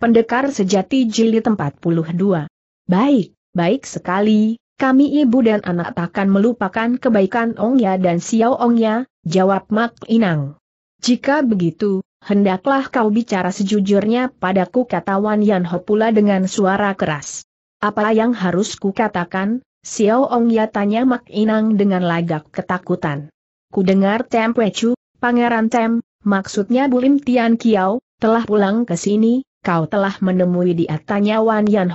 Pendekar sejati jilid 42. Baik, baik sekali, kami ibu dan anak takkan melupakan kebaikan Ongya dan Xiao Ongya, jawab Mak Inang. Jika begitu, hendaklah kau bicara sejujurnya padaku kata Wan Yan Ho pula dengan suara keras. Apa yang harus katakan? Xiao Ongya tanya Mak Inang dengan lagak ketakutan. Ku dengar Tem Pecu, Pangeran Tem, maksudnya Bulim Tian Kiao, telah pulang ke sini, kau telah menemui di atasnya Wan Yan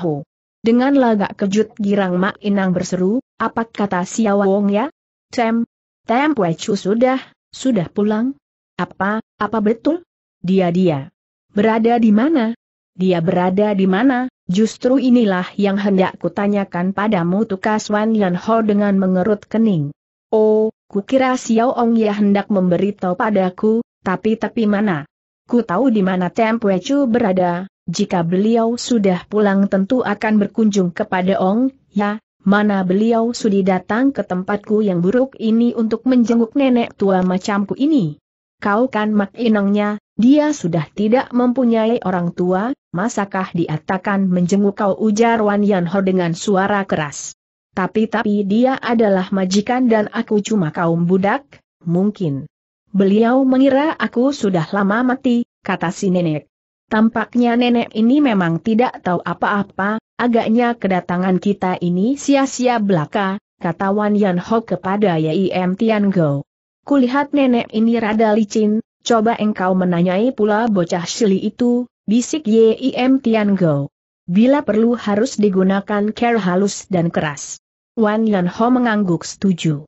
Dengan lagak kejut girang Mak Inang berseru, apa kata Sia Wong ya? Tem, Tem Wei Chu sudah, sudah pulang? Apa, apa betul? Dia-dia. Berada di mana? Dia berada di mana? Justru inilah yang hendak kutanyakan padamu tukas Wan Yan dengan mengerut kening. Oh, kukira Xiao Ong ya hendak memberitahu padaku, tapi tapi mana? Ku tahu di mana Tempue Chu berada, jika beliau sudah pulang tentu akan berkunjung kepada Ong, ya, mana beliau sudi datang ke tempatku yang buruk ini untuk menjenguk nenek tua macamku ini. Kau kan mak inangnya, dia sudah tidak mempunyai orang tua, masakah diatakan menjenguk kau ujar Wan Yanho dengan suara keras. Tapi-tapi dia adalah majikan dan aku cuma kaum budak, mungkin. Beliau mengira aku sudah lama mati, kata si nenek. Tampaknya nenek ini memang tidak tahu apa-apa, agaknya kedatangan kita ini sia-sia belaka, kata Wan Yan Ho kepada Yim Tian Go. Kulihat nenek ini rada licin, coba engkau menanyai pula bocah Shili itu, bisik Yim Tian Go. Bila perlu harus digunakan care halus dan keras. Wan Yan Ho mengangguk setuju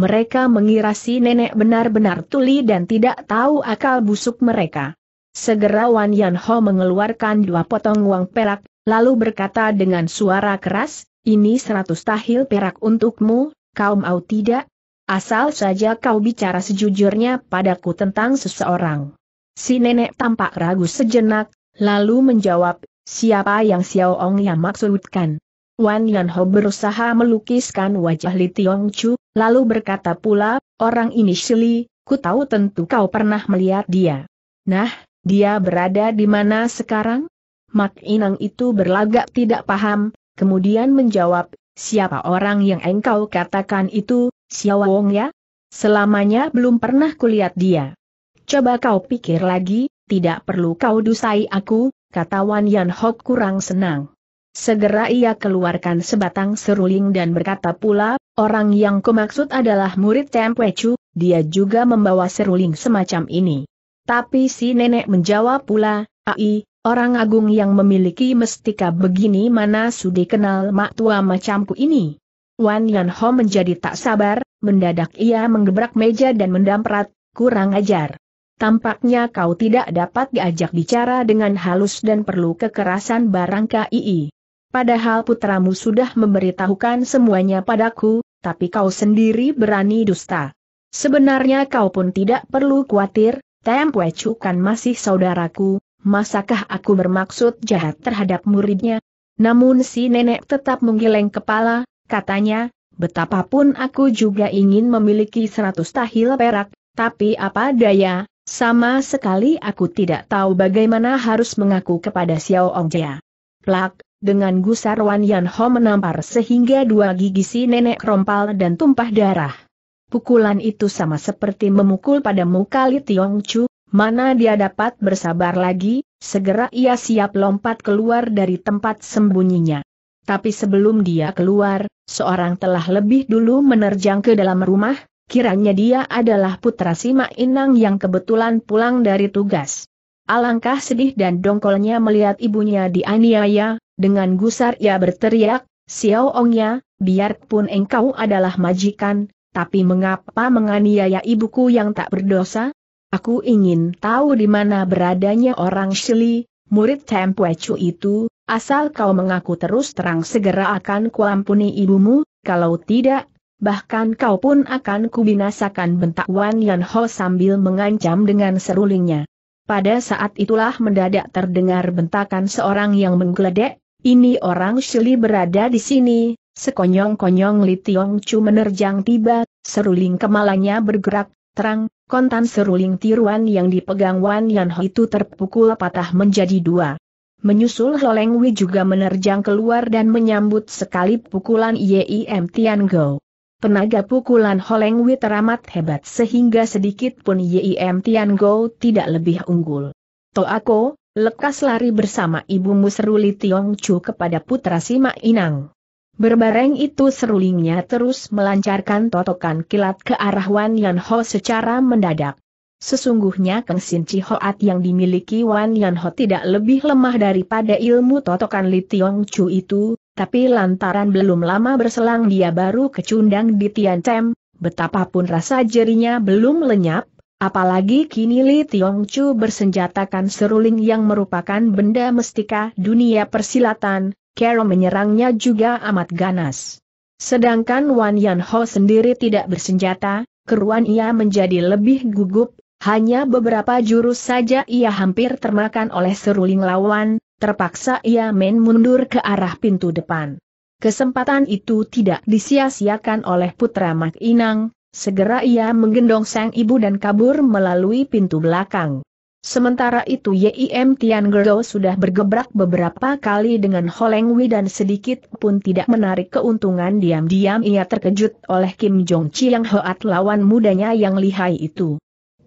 mereka mengira si nenek benar-benar tuli dan tidak tahu akal busuk mereka. Segera Wan Yan Ho mengeluarkan dua potong uang perak, lalu berkata dengan suara keras, ini seratus tahil perak untukmu, kau mau tidak? Asal saja kau bicara sejujurnya padaku tentang seseorang. Si nenek tampak ragu sejenak, lalu menjawab, siapa yang Xiao Ong yang maksudkan? Wan Yanho berusaha melukiskan wajah Li Tiong Chu, lalu berkata pula, orang ini Shili, ku tahu tentu kau pernah melihat dia. Nah, dia berada di mana sekarang? Mak Inang itu berlagak tidak paham, kemudian menjawab, siapa orang yang engkau katakan itu, Xiao ya? Selamanya belum pernah kulihat dia. Coba kau pikir lagi, tidak perlu kau dusai aku, kata Wan Yan kurang senang. Segera ia keluarkan sebatang seruling dan berkata pula, orang yang kumaksud adalah murid tempwechu dia juga membawa seruling semacam ini. Tapi si nenek menjawab pula, ai, orang agung yang memiliki mestika begini mana sudi kenal mak tua macamku ini. Wan Yan Ho menjadi tak sabar, mendadak ia menggebrak meja dan mendamprat, kurang ajar. Tampaknya kau tidak dapat diajak bicara dengan halus dan perlu kekerasan barangkali. Padahal putramu sudah memberitahukan semuanya padaku, tapi kau sendiri berani dusta. Sebenarnya kau pun tidak perlu khawatir, Tempue kan masih saudaraku, masakah aku bermaksud jahat terhadap muridnya? Namun si nenek tetap menggeleng kepala, katanya, betapapun aku juga ingin memiliki seratus tahil perak, tapi apa daya, sama sekali aku tidak tahu bagaimana harus mengaku kepada Xiao Jia. Plak, dengan gusar Wan Yan Ho menampar sehingga dua gigi si nenek rompal dan tumpah darah. Pukulan itu sama seperti memukul pada muka Li Tiong Chu, mana dia dapat bersabar lagi, segera ia siap lompat keluar dari tempat sembunyinya. Tapi sebelum dia keluar, seorang telah lebih dulu menerjang ke dalam rumah, kiranya dia adalah putra Sima Inang yang kebetulan pulang dari tugas. Alangkah sedih dan dongkolnya melihat ibunya dianiaya, dengan gusar ia berteriak, Xiao Ongnya, biarpun engkau adalah majikan, tapi mengapa menganiaya ibuku yang tak berdosa? Aku ingin tahu di mana beradanya orang Shili, murid Chu itu, asal kau mengaku terus terang segera akan kuampuni ibumu, kalau tidak, bahkan kau pun akan kubinasakan bentak Wan Yan Ho sambil mengancam dengan serulingnya. Pada saat itulah mendadak terdengar bentakan seorang yang menggeledek, ini orang Shili berada di sini, sekonyong-konyong Li Tiong Chu menerjang tiba, seruling kemalanya bergerak, terang, kontan seruling tiruan yang dipegang Wan Yan Ho itu terpukul patah menjadi dua. Menyusul Loleng Wei juga menerjang keluar dan menyambut sekali pukulan Yim Tian Go. Penaga pukulan Holeng Wei teramat hebat sehingga sedikit pun Yim Tian Go tidak lebih unggul. aku. Lekas lari bersama ibumu seruli Tiong Chu kepada putra Sima Inang. Berbareng itu serulingnya terus melancarkan totokan kilat ke arah Wan Yan Ho secara mendadak. Sesungguhnya Keng Sin Chi Hoat yang dimiliki Wan Yan Ho tidak lebih lemah daripada ilmu totokan Li Tiong Chu itu, tapi lantaran belum lama berselang dia baru kecundang di Tian Tem, betapapun rasa jerinya belum lenyap, Apalagi kini Li Tiong Chu bersenjatakan seruling yang merupakan benda mestika dunia persilatan, Kero menyerangnya juga amat ganas. Sedangkan Wan Yan Ho sendiri tidak bersenjata, keruan ia menjadi lebih gugup, hanya beberapa jurus saja ia hampir termakan oleh seruling lawan, terpaksa ia main mundur ke arah pintu depan. Kesempatan itu tidak disia-siakan oleh putra Mak Inang, Segera ia menggendong sang ibu dan kabur melalui pintu belakang. Sementara itu Yim Tian Gerdo sudah bergebrak beberapa kali dengan Holeng Wei dan sedikit pun tidak menarik keuntungan diam-diam ia terkejut oleh Kim Jong Chi yang Hoat lawan mudanya yang lihai itu.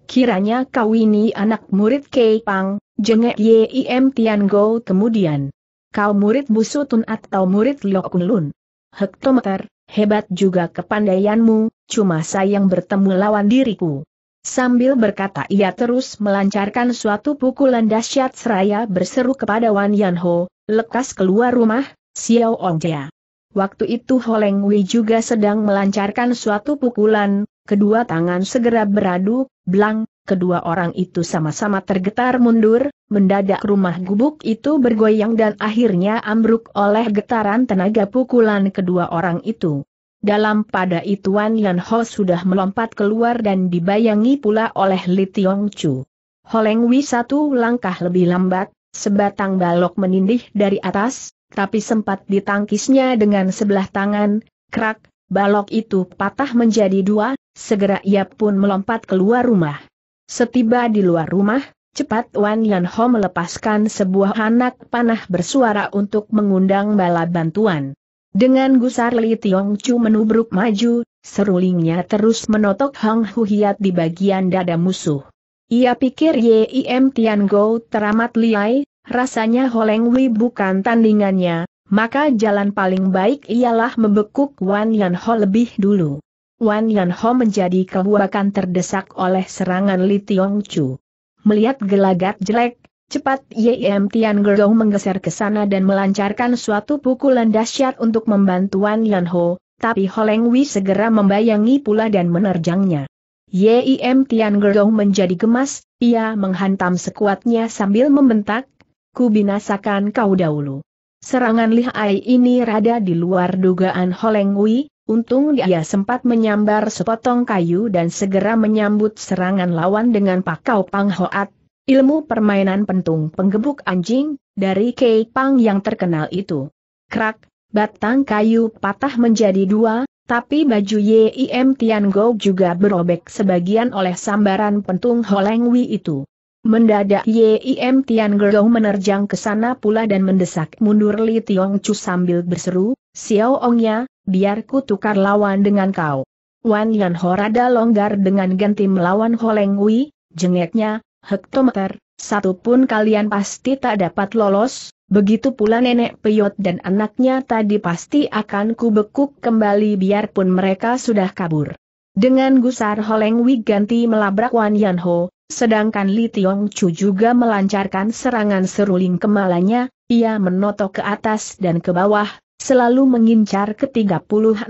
Kiranya kau ini anak murid Kei Pang, jengek Yim Tian Go kemudian. Kau murid Busutun atau murid Lokun Kun Lun. Hektometer, hebat juga kepandaianmu, cuma sayang bertemu lawan diriku. Sambil berkata ia terus melancarkan suatu pukulan dahsyat seraya berseru kepada Wan Yanho, lekas keluar rumah, Xiao Ongjia. Waktu itu Holeng Wei juga sedang melancarkan suatu pukulan, kedua tangan segera beradu, blang, kedua orang itu sama-sama tergetar mundur, mendadak rumah gubuk itu bergoyang dan akhirnya ambruk oleh getaran tenaga pukulan kedua orang itu. Dalam pada itu Wan Yan Ho sudah melompat keluar dan dibayangi pula oleh Li Tiong Chu. Holeng Wi satu langkah lebih lambat, sebatang balok menindih dari atas, tapi sempat ditangkisnya dengan sebelah tangan, krak, balok itu patah menjadi dua, segera ia pun melompat keluar rumah. Setiba di luar rumah, cepat Wan Yan Ho melepaskan sebuah anak panah bersuara untuk mengundang bala bantuan. Dengan gusar Li Tiong Chu menubruk maju, serulingnya terus menotok Hang Hu Hiat di bagian dada musuh. Ia pikir Yim Tian Go teramat liai, rasanya Holeng Wei bukan tandingannya, maka jalan paling baik ialah membekuk Wan Yan Ho lebih dulu. Wan Yan Ho menjadi kebuakan terdesak oleh serangan Li Tiong Chu. Melihat gelagat jelek, cepat Yem Tian Gerong menggeser ke sana dan melancarkan suatu pukulan dahsyat untuk membantu Wan Yan Ho, tapi Holeng Wei segera membayangi pula dan menerjangnya. Yim Tian Gerong menjadi gemas, ia menghantam sekuatnya sambil membentak, ku binasakan kau dahulu. Serangan lihai ini rada di luar dugaan Holeng Wei, Untung iya. dia sempat menyambar sepotong kayu dan segera menyambut serangan lawan dengan pakau Pang Hoat, ilmu permainan pentung penggebuk anjing, dari Kei Pang yang terkenal itu. Krak, batang kayu patah menjadi dua, tapi baju Yim Tian Gou juga berobek sebagian oleh sambaran pentung Ho Wei itu. Mendadak Yim Tian Gou menerjang ke sana pula dan mendesak mundur Li Tiong Chu sambil berseru, Xiao Ong Ya biar ku tukar lawan dengan kau. Wan Yan Horada longgar dengan ganti melawan Holeng Wei, jengeknya, hektometer, satu pun kalian pasti tak dapat lolos, begitu pula nenek Peyot dan anaknya tadi pasti akan kubekuk kembali biarpun mereka sudah kabur. Dengan gusar Holeng Wei ganti melabrak Wan Yan Ho, sedangkan Li Tiong Chu juga melancarkan serangan seruling kemalanya, ia menotok ke atas dan ke bawah, selalu mengincar ke-36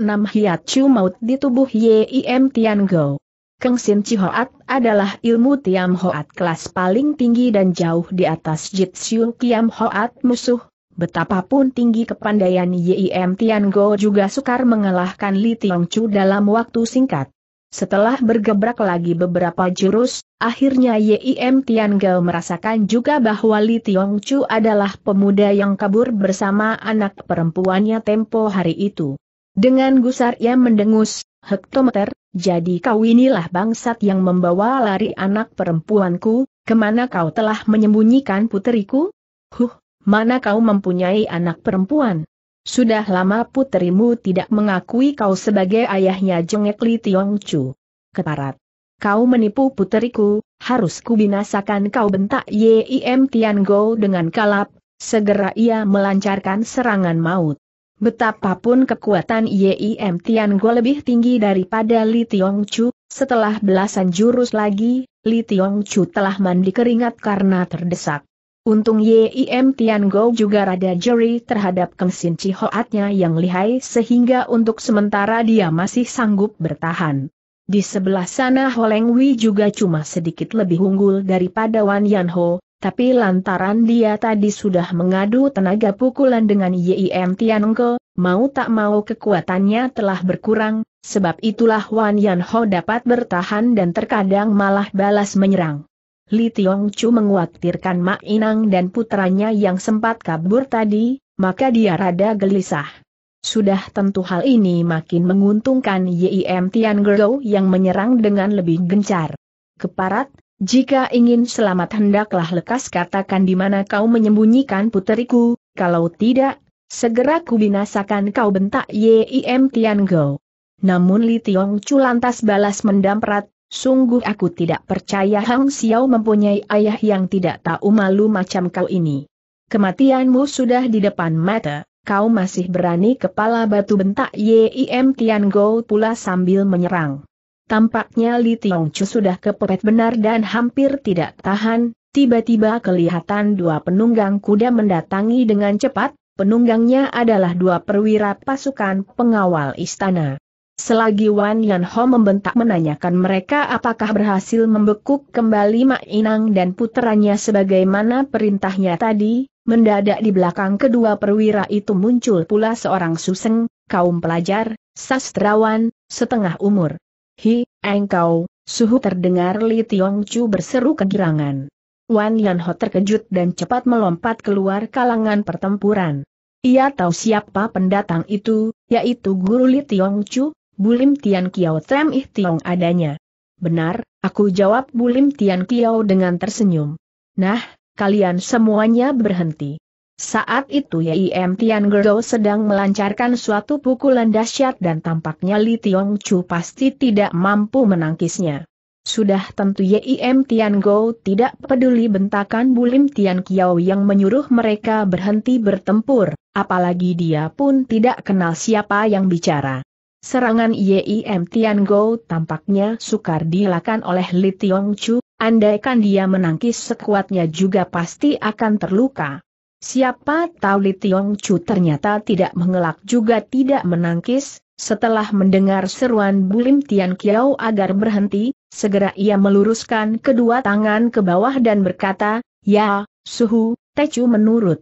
Chu maut di tubuh Yim Tian Go. Keng Sin Chi Hoat adalah ilmu Tiam Hoat kelas paling tinggi dan jauh di atas Jitsu Kiam Hoat musuh. Betapapun tinggi kepandaian Yim Tian Go juga sukar mengalahkan Li Tiong Chu dalam waktu singkat. Setelah bergebrak lagi beberapa jurus, akhirnya Yim Tian Gao merasakan juga bahwa Li Tiong Chu adalah pemuda yang kabur bersama anak perempuannya tempo hari itu. Dengan gusar ia mendengus, hektometer, jadi kau inilah bangsat yang membawa lari anak perempuanku, kemana kau telah menyembunyikan puteriku? Huh, mana kau mempunyai anak perempuan? Sudah lama puterimu tidak mengakui kau sebagai ayahnya jengek Li Tiong Chu. Keparat. Kau menipu puteriku, harus kubinasakan kau bentak Yim Tian Go dengan kalap, segera ia melancarkan serangan maut. Betapapun kekuatan Yim Tian Go lebih tinggi daripada Li Tiong Chu, setelah belasan jurus lagi, Li Tiong Chu telah mandi keringat karena terdesak. Untung Yim Tian Gou juga rada juri terhadap kengsin Sin yang lihai sehingga untuk sementara dia masih sanggup bertahan. Di sebelah sana Holeng Wei juga cuma sedikit lebih unggul daripada Wan Yan Ho, tapi lantaran dia tadi sudah mengadu tenaga pukulan dengan Yim Tian Gou, mau tak mau kekuatannya telah berkurang, sebab itulah Wan Yan Ho dapat bertahan dan terkadang malah balas menyerang. Li Tiong Chu menguatirkan Mak Inang dan putranya yang sempat kabur tadi, maka dia rada gelisah. Sudah tentu hal ini makin menguntungkan Yim Tian Gerou yang menyerang dengan lebih gencar. Keparat, jika ingin selamat hendaklah lekas katakan di mana kau menyembunyikan puteriku, kalau tidak, segera kubinasakan kau bentak Yim Tian Gerou. Namun Li Tiong Chu lantas balas mendamprat, Sungguh aku tidak percaya Hang Xiao mempunyai ayah yang tidak tahu malu macam kau ini. Kematianmu sudah di depan mata, kau masih berani kepala batu bentak Yim Gou pula sambil menyerang. Tampaknya Li Chu sudah kepepet benar dan hampir tidak tahan, tiba-tiba kelihatan dua penunggang kuda mendatangi dengan cepat, penunggangnya adalah dua perwira pasukan pengawal istana. Selagi Wan Yan Ho membentak menanyakan mereka apakah berhasil membekuk kembali Mak Inang dan puteranya sebagaimana perintahnya tadi, mendadak di belakang kedua perwira itu muncul pula seorang suseng, kaum pelajar, sastrawan, setengah umur. Hi, engkau, suhu terdengar Li Tiong Chu berseru kegirangan. Wan Yan Ho terkejut dan cepat melompat keluar kalangan pertempuran. Ia tahu siapa pendatang itu, yaitu guru Li Tiong Chu, Bulim Tian Kiao Tem Ih Tiong adanya. Benar, aku jawab Bulim Tian Kiao dengan tersenyum. Nah, kalian semuanya berhenti. Saat itu Yim Tian Gerdo sedang melancarkan suatu pukulan dahsyat dan tampaknya Li Tiong Chu pasti tidak mampu menangkisnya. Sudah tentu Yim Tian Go tidak peduli bentakan Bulim Tian Kiao yang menyuruh mereka berhenti bertempur, apalagi dia pun tidak kenal siapa yang bicara. Serangan Yim Tian Go tampaknya sukar dilakukan oleh Li Tiong Chu, andaikan dia menangkis sekuatnya juga pasti akan terluka. Siapa tahu Li Tiong Chu ternyata tidak mengelak juga tidak menangkis, setelah mendengar seruan Bulim Tian Kiao agar berhenti, segera ia meluruskan kedua tangan ke bawah dan berkata, Ya, Suhu, Chu menurut.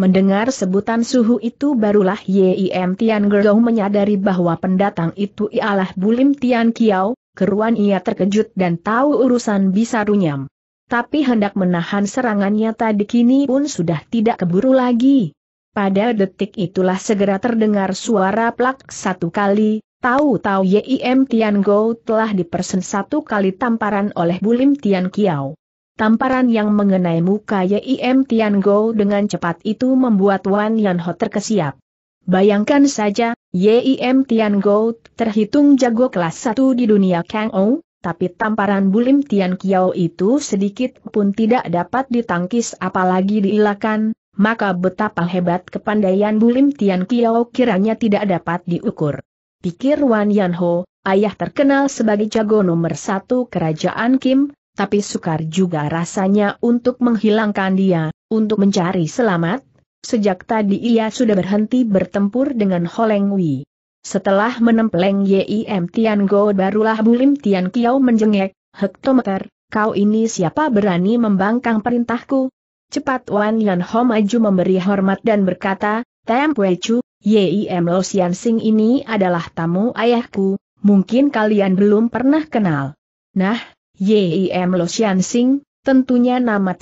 Mendengar sebutan suhu itu barulah Yim Tian Gerou menyadari bahwa pendatang itu ialah Bulim Tian Kiao, keruan ia terkejut dan tahu urusan bisa runyam. Tapi hendak menahan serangannya tadi kini pun sudah tidak keburu lagi. Pada detik itulah segera terdengar suara plak satu kali, tahu-tahu Yim Tian Go telah dipersen satu kali tamparan oleh Bulim Tian Kiao. Tamparan yang mengenai muka Yim Tian Go dengan cepat itu membuat Wan Yan Ho terkesiap. Bayangkan saja, Yim Tian Go terhitung jago kelas 1 di dunia Kang Ou, tapi tamparan Bulim Tian Kiao itu sedikit pun tidak dapat ditangkis apalagi diilakan, maka betapa hebat kepandaian Bulim Tian Kiao kiranya tidak dapat diukur. Pikir Wan Yan Ho, ayah terkenal sebagai jago nomor satu kerajaan Kim, tapi sukar juga rasanya untuk menghilangkan dia, untuk mencari selamat. Sejak tadi ia sudah berhenti bertempur dengan Holeng Wei. Setelah menempeleng Yim Tian Go barulah Bulim Tian Kiao menjengek, Hektometer, kau ini siapa berani membangkang perintahku? Cepat Wan Yan Ho maju memberi hormat dan berkata, Tem Pue Chu, Yim Lo Sian Sing ini adalah tamu ayahku, mungkin kalian belum pernah kenal. Nah, YIM Lo Sing, tentunya nama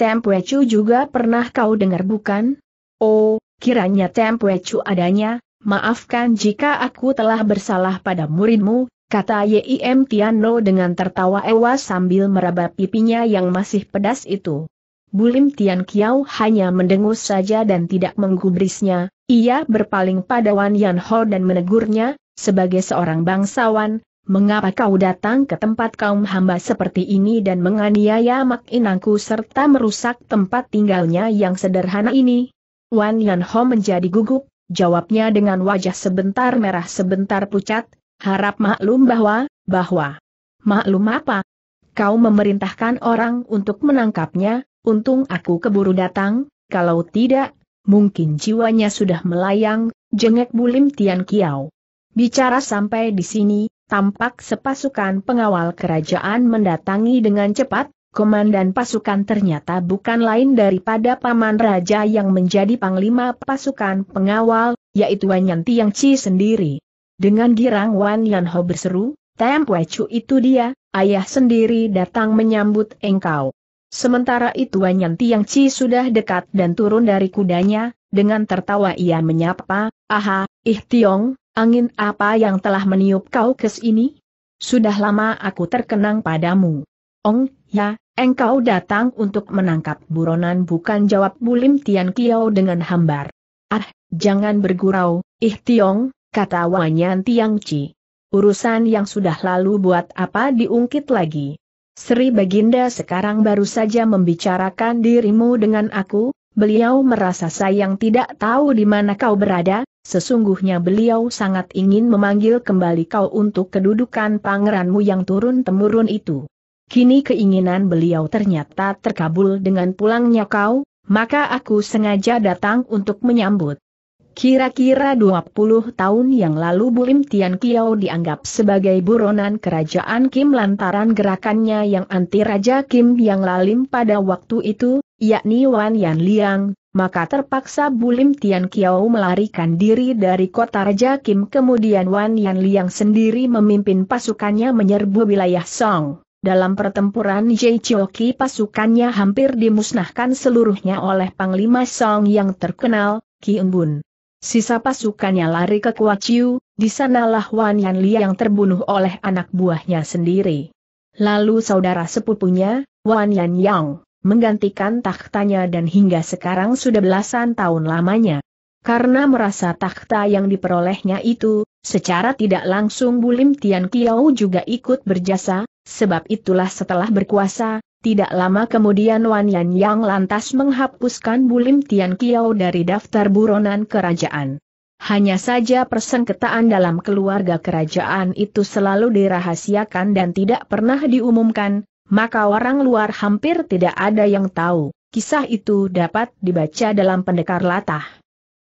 Chu juga pernah kau dengar bukan? Oh, kiranya Chu adanya, maafkan jika aku telah bersalah pada muridmu, kata YIM Lo dengan tertawa ewa sambil meraba pipinya yang masih pedas itu. Bulim Tian Kiao hanya mendengus saja dan tidak menggubrisnya, ia berpaling pada Wan Yan Ho dan menegurnya, sebagai seorang bangsawan, mengapa kau datang ke tempat kaum hamba seperti ini dan menganiaya mak inangku serta merusak tempat tinggalnya yang sederhana ini? Wan Yan Ho menjadi gugup, jawabnya dengan wajah sebentar merah sebentar pucat, harap maklum bahwa, bahwa. Maklum apa? Kau memerintahkan orang untuk menangkapnya, untung aku keburu datang, kalau tidak, mungkin jiwanya sudah melayang, jengek bulim Tian Kiao. Bicara sampai di sini, tampak sepasukan pengawal kerajaan mendatangi dengan cepat, komandan pasukan ternyata bukan lain daripada Paman Raja yang menjadi panglima pasukan pengawal, yaitu Wan Tiang Chi sendiri. Dengan girang Wan Yan Ho berseru, Tem Wechu itu dia, ayah sendiri datang menyambut engkau. Sementara itu Yan Tiang Chi sudah dekat dan turun dari kudanya, dengan tertawa ia menyapa, Aha, Ih Tiong, Angin apa yang telah meniup kau ke sini? Sudah lama aku terkenang padamu. Ong, ya, engkau datang untuk menangkap buronan bukan jawab Bulim Tian Kiao dengan hambar. Ah, jangan bergurau, ih Tiong, kata Wanyan Tiang Chi. Urusan yang sudah lalu buat apa diungkit lagi? Sri Baginda sekarang baru saja membicarakan dirimu dengan aku, beliau merasa sayang tidak tahu di mana kau berada, sesungguhnya beliau sangat ingin memanggil kembali kau untuk kedudukan pangeranmu yang turun-temurun itu. Kini keinginan beliau ternyata terkabul dengan pulangnya kau, maka aku sengaja datang untuk menyambut. Kira-kira 20 tahun yang lalu Buim Tian Kiao dianggap sebagai buronan kerajaan Kim lantaran gerakannya yang anti Raja Kim yang lalim pada waktu itu, yakni Wan Yan Liang, maka terpaksa Bulim Tian Kiao melarikan diri dari kota Raja Kim kemudian Wan Yan Liang sendiri memimpin pasukannya menyerbu wilayah Song. Dalam pertempuran Jai Choki pasukannya hampir dimusnahkan seluruhnya oleh Panglima Song yang terkenal, Ki Embun. Sisa pasukannya lari ke Kuaciu, di sanalah Wan Yan Li yang terbunuh oleh anak buahnya sendiri. Lalu saudara sepupunya, Wan Yan Yang, menggantikan takhtanya dan hingga sekarang sudah belasan tahun lamanya. Karena merasa takhta yang diperolehnya itu, secara tidak langsung Bulim Tian Kiao juga ikut berjasa, sebab itulah setelah berkuasa, tidak lama kemudian Wan Yan Yang lantas menghapuskan Bulim Tian Kiao dari daftar buronan kerajaan. Hanya saja persengketaan dalam keluarga kerajaan itu selalu dirahasiakan dan tidak pernah diumumkan, maka orang luar hampir tidak ada yang tahu. Kisah itu dapat dibaca dalam pendekar latah.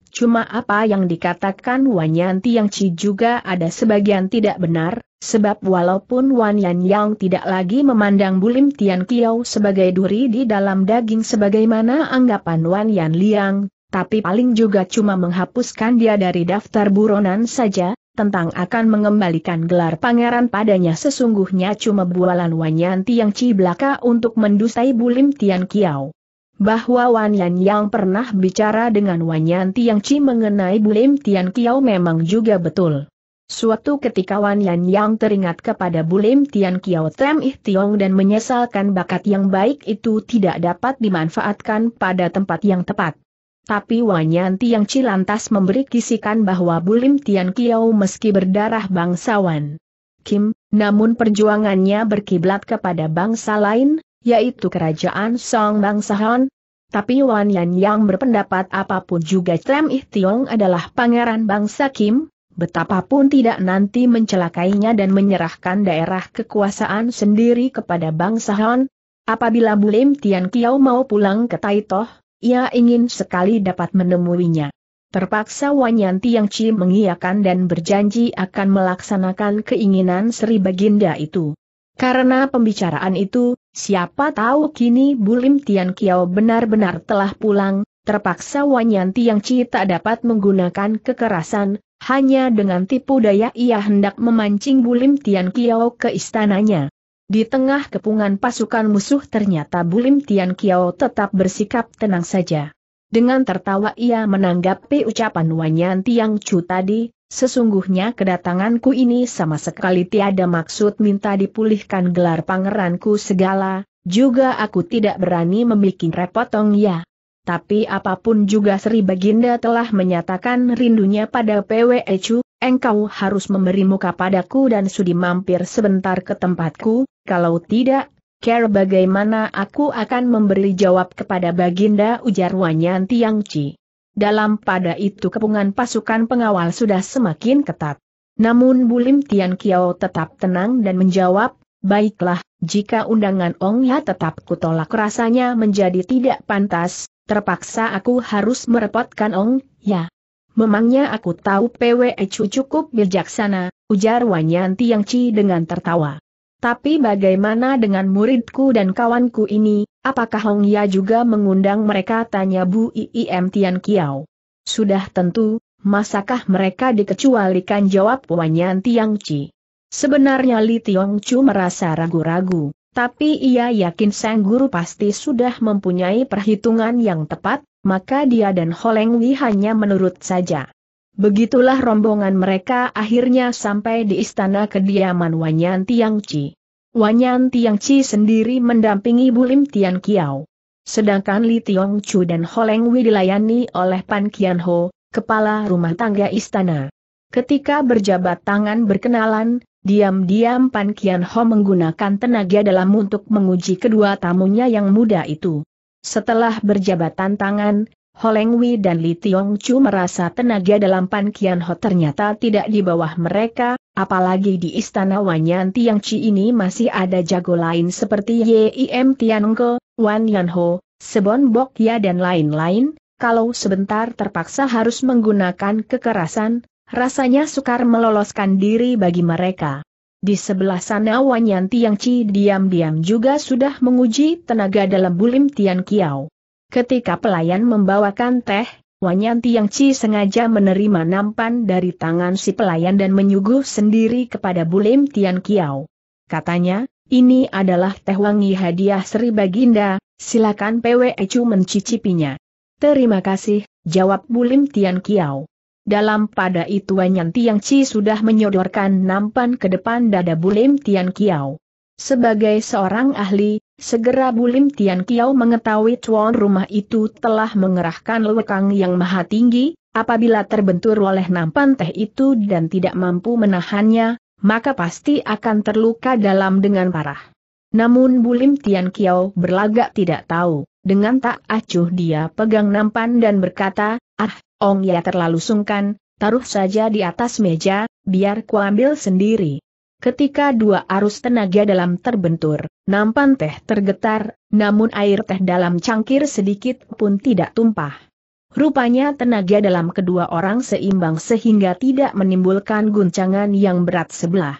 Cuma apa yang dikatakan Wanyanti yang Ci juga ada sebagian tidak benar, Sebab walaupun Wan Yan Yang tidak lagi memandang Bulim Tian Kiao sebagai duri di dalam daging sebagaimana anggapan Wan Yan Liang, tapi paling juga cuma menghapuskan dia dari daftar buronan saja, tentang akan mengembalikan gelar pangeran padanya sesungguhnya cuma bualan Wan Yan Tiang Chi belaka untuk mendusai Bulim Tian Kiao. Bahwa Wan Yan Yang pernah bicara dengan Wan Yan Tiang Chi mengenai Bulim Tian Kiao memang juga betul. Suatu ketika Wan Yan Yang teringat kepada Bulim Tian Kiao Tem Ih Tiong dan menyesalkan bakat yang baik itu tidak dapat dimanfaatkan pada tempat yang tepat. Tapi Wan Yan Tiang Chi lantas memberi kisikan bahwa Bulim Tian Kiao meski berdarah bangsawan Kim, namun perjuangannya berkiblat kepada bangsa lain, yaitu kerajaan Song Bangsa Han, tapi Wan Yan yang berpendapat apapun juga Tem Ih Tiong adalah pangeran bangsa Kim, betapapun tidak nanti mencelakainya dan menyerahkan daerah kekuasaan sendiri kepada bangsa Han. Apabila Bulim Tian Kiao mau pulang ke Taitoh, ia ingin sekali dapat menemuinya. Terpaksa Wanyan Tiang Chi mengiyakan dan berjanji akan melaksanakan keinginan Sri Baginda itu. Karena pembicaraan itu, siapa tahu kini Bulim Tian Kiao benar-benar telah pulang, terpaksa Wanyan Tiang Chi tak dapat menggunakan kekerasan, hanya dengan tipu daya ia hendak memancing Bulim Tian Kiao ke istananya. Di tengah kepungan pasukan musuh ternyata Bulim Tian Kiao tetap bersikap tenang saja. Dengan tertawa ia menanggapi ucapan Wanyan Tiang Chu tadi, sesungguhnya kedatanganku ini sama sekali tiada maksud minta dipulihkan gelar pangeranku segala, juga aku tidak berani membuat repotong Ya. Tapi apapun juga Sri Baginda telah menyatakan rindunya pada PWE Chu, engkau harus memberi muka padaku dan sudi mampir sebentar ke tempatku, kalau tidak, care bagaimana aku akan memberi jawab kepada Baginda ujar Wanyan Chi. Dalam pada itu kepungan pasukan pengawal sudah semakin ketat. Namun Bulim Tian Kiao tetap tenang dan menjawab, baiklah, jika undangan Ong Ya tetap kutolak rasanya menjadi tidak pantas, Terpaksa aku harus merepotkan Ong, ya. Memangnya aku tahu PWE cukup bijaksana, ujar Wanyanti Yang Ci dengan tertawa. Tapi bagaimana dengan muridku dan kawanku ini, apakah Hong Ya juga mengundang mereka tanya Bu Iim Tian Kiao. Sudah tentu, masakah mereka dikecualikan jawab Wanyanti Yang Ci. Sebenarnya Li Tiong Chu merasa ragu-ragu tapi ia yakin sang guru pasti sudah mempunyai perhitungan yang tepat, maka dia dan Holeng Wi hanya menurut saja. Begitulah rombongan mereka akhirnya sampai di istana kediaman Wanyan Chi. Wanyan Chi sendiri mendampingi Bulim Tian Kiao. Sedangkan Li Tiong Chu dan Holeng Wi dilayani oleh Pan Kian Ho, kepala rumah tangga istana. Ketika berjabat tangan berkenalan, Diam-diam Pan Kian Ho menggunakan tenaga dalam untuk menguji kedua tamunya yang muda itu. Setelah berjabatan tangan, Ho Leng Wei dan Li Tiong Chu merasa tenaga dalam Pan Kian Ho ternyata tidak di bawah mereka, apalagi di istana Wanyan Tiang Chi ini masih ada jago lain seperti Tian Tiango, Wan Yan Ho, Sebon Bok Ya dan lain-lain, kalau sebentar terpaksa harus menggunakan kekerasan, Rasanya sukar meloloskan diri bagi mereka. Di sebelah sana Wanyan Chi diam-diam juga sudah menguji tenaga dalam bulim Tian Kiao. Ketika pelayan membawakan teh, Wanyan Chi sengaja menerima nampan dari tangan si pelayan dan menyuguh sendiri kepada Bulim Tian Kiao. Katanya, ini adalah teh wangi hadiah Sri Baginda, silakan PW Ecu mencicipinya. Terima kasih, jawab Bulim Tian Kiao. Dalam pada itu Wanyan Tiang Chi sudah menyodorkan nampan ke depan dada Bulim Tian Kiao. Sebagai seorang ahli, segera Bulim Tian Kiao mengetahui tuan rumah itu telah mengerahkan lewekang yang maha tinggi, apabila terbentur oleh nampan teh itu dan tidak mampu menahannya, maka pasti akan terluka dalam dengan parah. Namun Bulim Tian Kiao berlagak tidak tahu, dengan tak acuh dia pegang nampan dan berkata, ah, Ong Ya terlalu sungkan, taruh saja di atas meja, biar ku ambil sendiri. Ketika dua arus tenaga dalam terbentur, nampan teh tergetar, namun air teh dalam cangkir sedikit pun tidak tumpah. Rupanya tenaga dalam kedua orang seimbang sehingga tidak menimbulkan guncangan yang berat sebelah.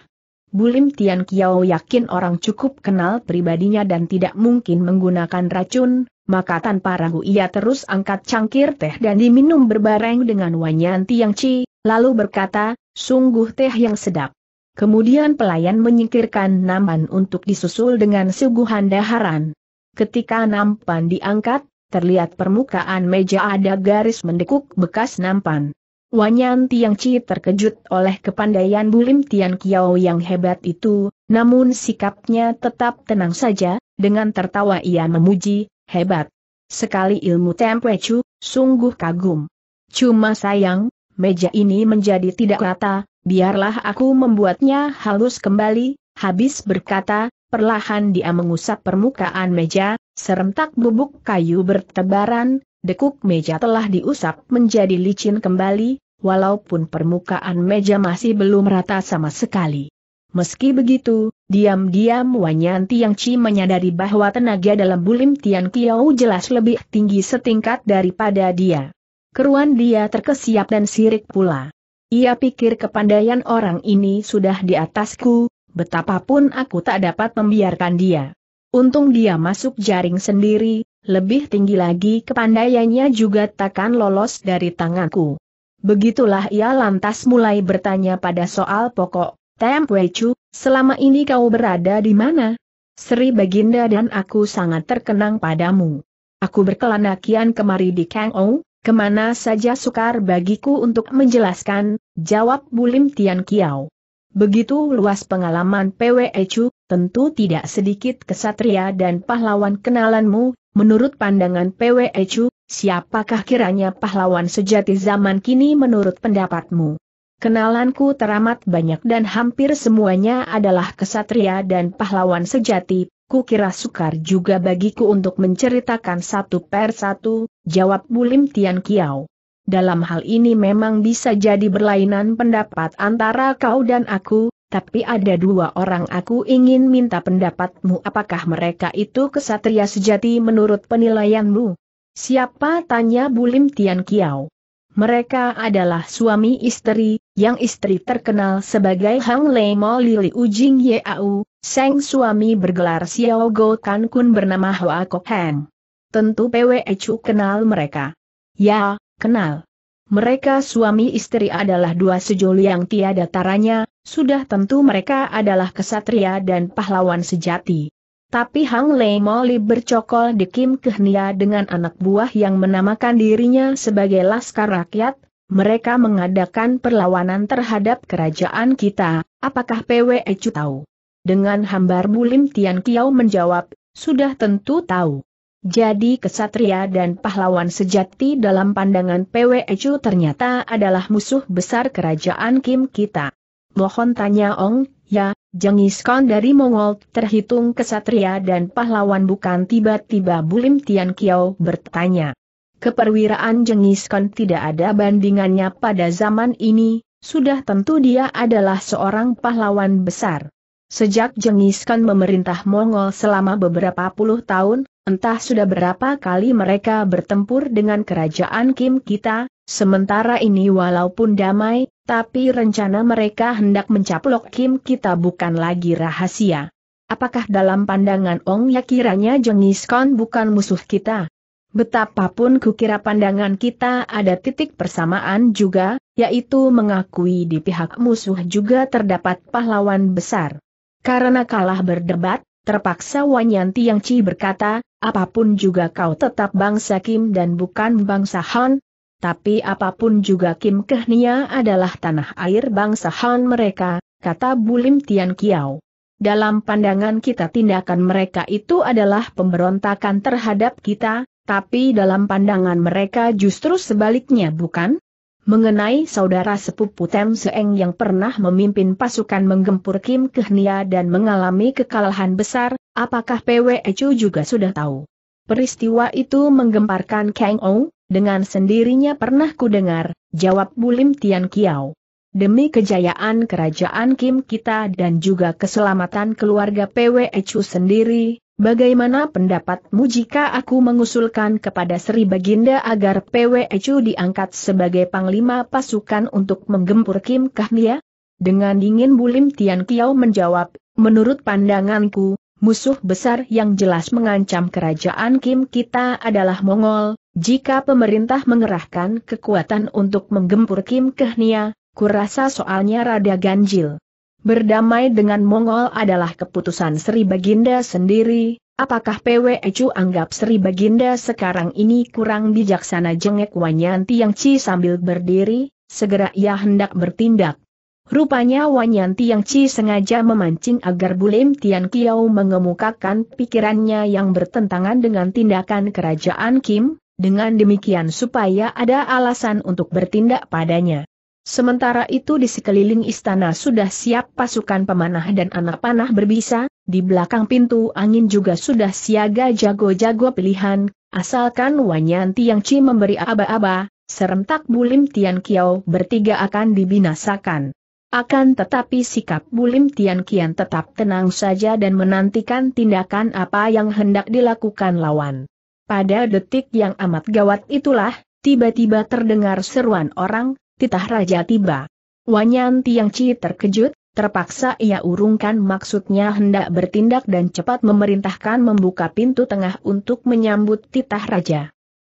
Bulim Tian Kiao yakin orang cukup kenal pribadinya dan tidak mungkin menggunakan racun, maka tanpa ragu ia terus angkat cangkir teh dan diminum berbareng dengan Wanyan Tiang Chi, lalu berkata, sungguh teh yang sedap. Kemudian pelayan menyingkirkan naman untuk disusul dengan suguhan daharan. Ketika nampan diangkat, terlihat permukaan meja ada garis mendekuk bekas nampan. Wanyan Tiang Chi terkejut oleh kepandaian Bulim Tian Kiao yang hebat itu, namun sikapnya tetap tenang saja, dengan tertawa ia memuji, hebat. Sekali ilmu Tempe cu, sungguh kagum. Cuma sayang, meja ini menjadi tidak rata, biarlah aku membuatnya halus kembali, habis berkata, perlahan dia mengusap permukaan meja, serentak bubuk kayu bertebaran, Dekuk meja telah diusap menjadi licin kembali, walaupun permukaan meja masih belum rata sama sekali. Meski begitu, diam-diam Wanyan Tiangci menyadari bahwa tenaga dalam bulim Tian Kiao jelas lebih tinggi setingkat daripada dia. Keruan dia terkesiap dan sirik pula. Ia pikir kepandaian orang ini sudah di atasku, betapapun aku tak dapat membiarkan dia. Untung dia masuk jaring sendiri, lebih tinggi lagi kepandaiannya juga takkan lolos dari tanganku. Begitulah ia lantas mulai bertanya pada soal pokok, Tem Chu, selama ini kau berada di mana? Sri Baginda dan aku sangat terkenang padamu. Aku berkelana kian kemari di Kang Ou, kemana saja sukar bagiku untuk menjelaskan, jawab Bulim Tian Kiao. Begitu luas pengalaman PWE Chu, tentu tidak sedikit kesatria dan pahlawan kenalanmu Menurut pandangan PWECU, siapakah kiranya pahlawan sejati zaman kini menurut pendapatmu? Kenalanku teramat banyak dan hampir semuanya adalah kesatria dan pahlawan sejati, kukira sukar juga bagiku untuk menceritakan satu per satu, jawab Bulim Tian Kiao. Dalam hal ini memang bisa jadi berlainan pendapat antara kau dan aku, tapi ada dua orang aku ingin minta pendapatmu apakah mereka itu kesatria sejati menurut penilaianmu? Siapa tanya Bulim Tian Kiao? Mereka adalah suami istri, yang istri terkenal sebagai Hang Lei Mo Lili Ujing Yeau, sang suami bergelar Xiao Go Kan Kun bernama Hua Kok Heng. Tentu PWE Chu kenal mereka. Ya, kenal. Mereka suami istri adalah dua sejoli yang tiada taranya, sudah tentu mereka adalah kesatria dan pahlawan sejati. Tapi Hang Lei Moli bercokol di Kim Kehnia dengan anak buah yang menamakan dirinya sebagai Laskar Rakyat, mereka mengadakan perlawanan terhadap kerajaan kita, apakah PWE Chu tahu? Dengan hambar bulim Tian Kiao menjawab, sudah tentu tahu. Jadi kesatria dan pahlawan sejati dalam pandangan Chu ternyata adalah musuh besar kerajaan Kim kita. Mohon tanya Ong, ya, Jengis Khan dari Mongol terhitung kesatria dan pahlawan bukan tiba-tiba Bulim Tian Kiao bertanya. Keperwiraan Jengis Khan tidak ada bandingannya pada zaman ini, sudah tentu dia adalah seorang pahlawan besar. Sejak Jengis Khan memerintah Mongol selama beberapa puluh tahun, Entah sudah berapa kali mereka bertempur dengan kerajaan Kim kita, sementara ini walaupun damai, tapi rencana mereka hendak mencaplok Kim kita bukan lagi rahasia. Apakah dalam pandangan Ong ya kiranya Jengis Khan bukan musuh kita? Betapapun kukira pandangan kita ada titik persamaan juga, yaitu mengakui di pihak musuh juga terdapat pahlawan besar. Karena kalah berdebat, Terpaksa Wanyanti Yang Chi berkata, apapun juga kau tetap bangsa Kim dan bukan bangsa Han, tapi apapun juga Kim Kehnia adalah tanah air bangsa Han mereka, kata Bulim Tian Kiao. Dalam pandangan kita tindakan mereka itu adalah pemberontakan terhadap kita, tapi dalam pandangan mereka justru sebaliknya bukan? mengenai saudara sepupu Tem Seeng yang pernah memimpin pasukan menggempur Kim Kehnia dan mengalami kekalahan besar, apakah PW Chu juga sudah tahu? Peristiwa itu menggemparkan Kang Ong, dengan sendirinya pernah kudengar, jawab Bulim Tian Kiao. Demi kejayaan kerajaan Kim kita dan juga keselamatan keluarga PW Chu sendiri, bagaimana pendapatmu jika aku mengusulkan kepada Sri Baginda agar PW Chu diangkat sebagai panglima pasukan untuk menggempur Kim Kahnia? Dengan dingin Bulim Tian Kiao menjawab, menurut pandanganku, musuh besar yang jelas mengancam kerajaan Kim kita adalah Mongol, jika pemerintah mengerahkan kekuatan untuk menggempur Kim Kehnia, kurasa soalnya rada ganjil. Berdamai dengan Mongol adalah keputusan Sri Baginda sendiri, apakah PWE Chu anggap Sri Baginda sekarang ini kurang bijaksana jengek Wanyanti yang Ci sambil berdiri, segera ia hendak bertindak. Rupanya Wanyanti yang Ci sengaja memancing agar Bulim Tian Kiao mengemukakan pikirannya yang bertentangan dengan tindakan kerajaan Kim, dengan demikian supaya ada alasan untuk bertindak padanya. Sementara itu di sekeliling istana sudah siap pasukan pemanah dan anak panah berbisa, di belakang pintu angin juga sudah siaga jago-jago pilihan, asalkan Wanyan ci memberi aba-aba, serentak Bulim Tian Kiao bertiga akan dibinasakan. Akan tetapi sikap Bulim Tian Kian tetap tenang saja dan menantikan tindakan apa yang hendak dilakukan lawan. Pada detik yang amat gawat itulah, tiba-tiba terdengar seruan orang, titah raja tiba. Wanyan Tiang Chi terkejut, terpaksa ia urungkan maksudnya hendak bertindak dan cepat memerintahkan membuka pintu tengah untuk menyambut titah raja.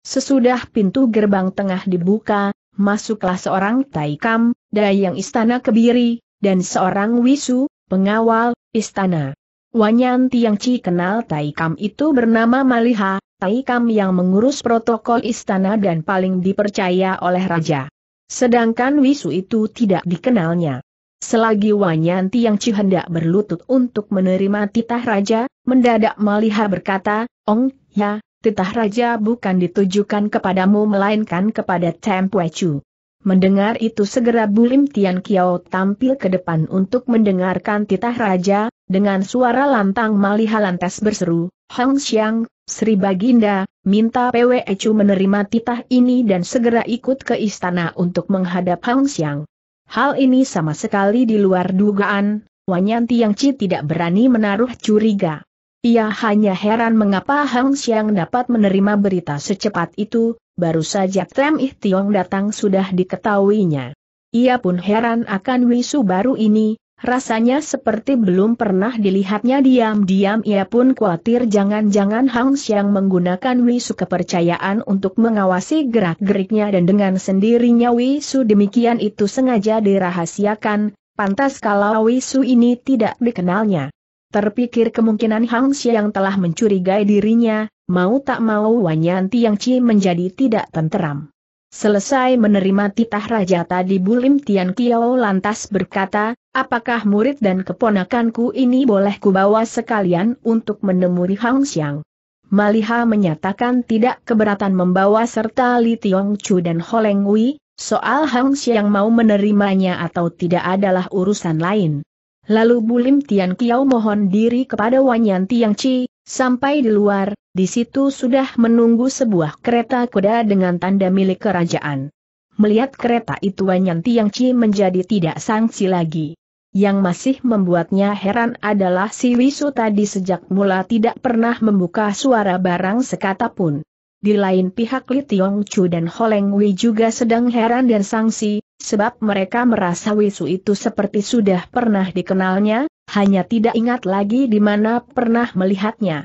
Sesudah pintu gerbang tengah dibuka, masuklah seorang Taikam, dayang istana kebiri, dan seorang Wisu, pengawal istana. Wanyan Tiang Chi kenal Taikam itu bernama Maliha, Taikam yang mengurus protokol istana dan paling dipercaya oleh raja. Sedangkan Wisu itu tidak dikenalnya. Selagi Wanyanti yang cihendak berlutut untuk menerima titah raja, mendadak Maliha berkata, Ong, ya, titah raja bukan ditujukan kepadamu melainkan kepada Tempuecu. Mendengar itu segera Bulim Tian Kiao tampil ke depan untuk mendengarkan titah raja, dengan suara lantang Maliha lantas berseru, Hang Xiang, Sri Baginda, minta PW Chu menerima titah ini dan segera ikut ke istana untuk menghadap Hang Xiang. Hal ini sama sekali di luar dugaan, Wanyanti Yang Ci tidak berani menaruh curiga. Ia hanya heran mengapa Hang Xiang dapat menerima berita secepat itu, baru saja Tem Ih Tiong datang sudah diketahuinya. Ia pun heran akan wisu baru ini, Rasanya seperti belum pernah dilihatnya diam-diam ia pun khawatir jangan-jangan Hang Xiang menggunakan Wisu kepercayaan untuk mengawasi gerak-geriknya dan dengan sendirinya Wisu demikian itu sengaja dirahasiakan, pantas kalau Wisu ini tidak dikenalnya. Terpikir kemungkinan Hang Xiang telah mencurigai dirinya, mau tak mau Wanyanti Yang Ci menjadi tidak tenteram. Selesai menerima titah raja tadi Bulim Tian Kiao lantas berkata, apakah murid dan keponakanku ini boleh kubawa sekalian untuk menemui Hang Xiang? Maliha menyatakan tidak keberatan membawa serta Li Tiong Chu dan Holeng Wei, soal Hang Xiang mau menerimanya atau tidak adalah urusan lain. Lalu Bulim Tian Kiao mohon diri kepada Wanyan Tiang Chi, Sampai di luar, di situ sudah menunggu sebuah kereta kuda dengan tanda milik kerajaan. Melihat kereta itu Wanyan Chi menjadi tidak sangsi lagi. Yang masih membuatnya heran adalah si Wisu tadi sejak mula tidak pernah membuka suara barang sekata pun. Di lain pihak Li Tiong Chu dan Holeng Wei juga sedang heran dan sangsi, sebab mereka merasa Wisu itu seperti sudah pernah dikenalnya, hanya tidak ingat lagi di mana pernah melihatnya.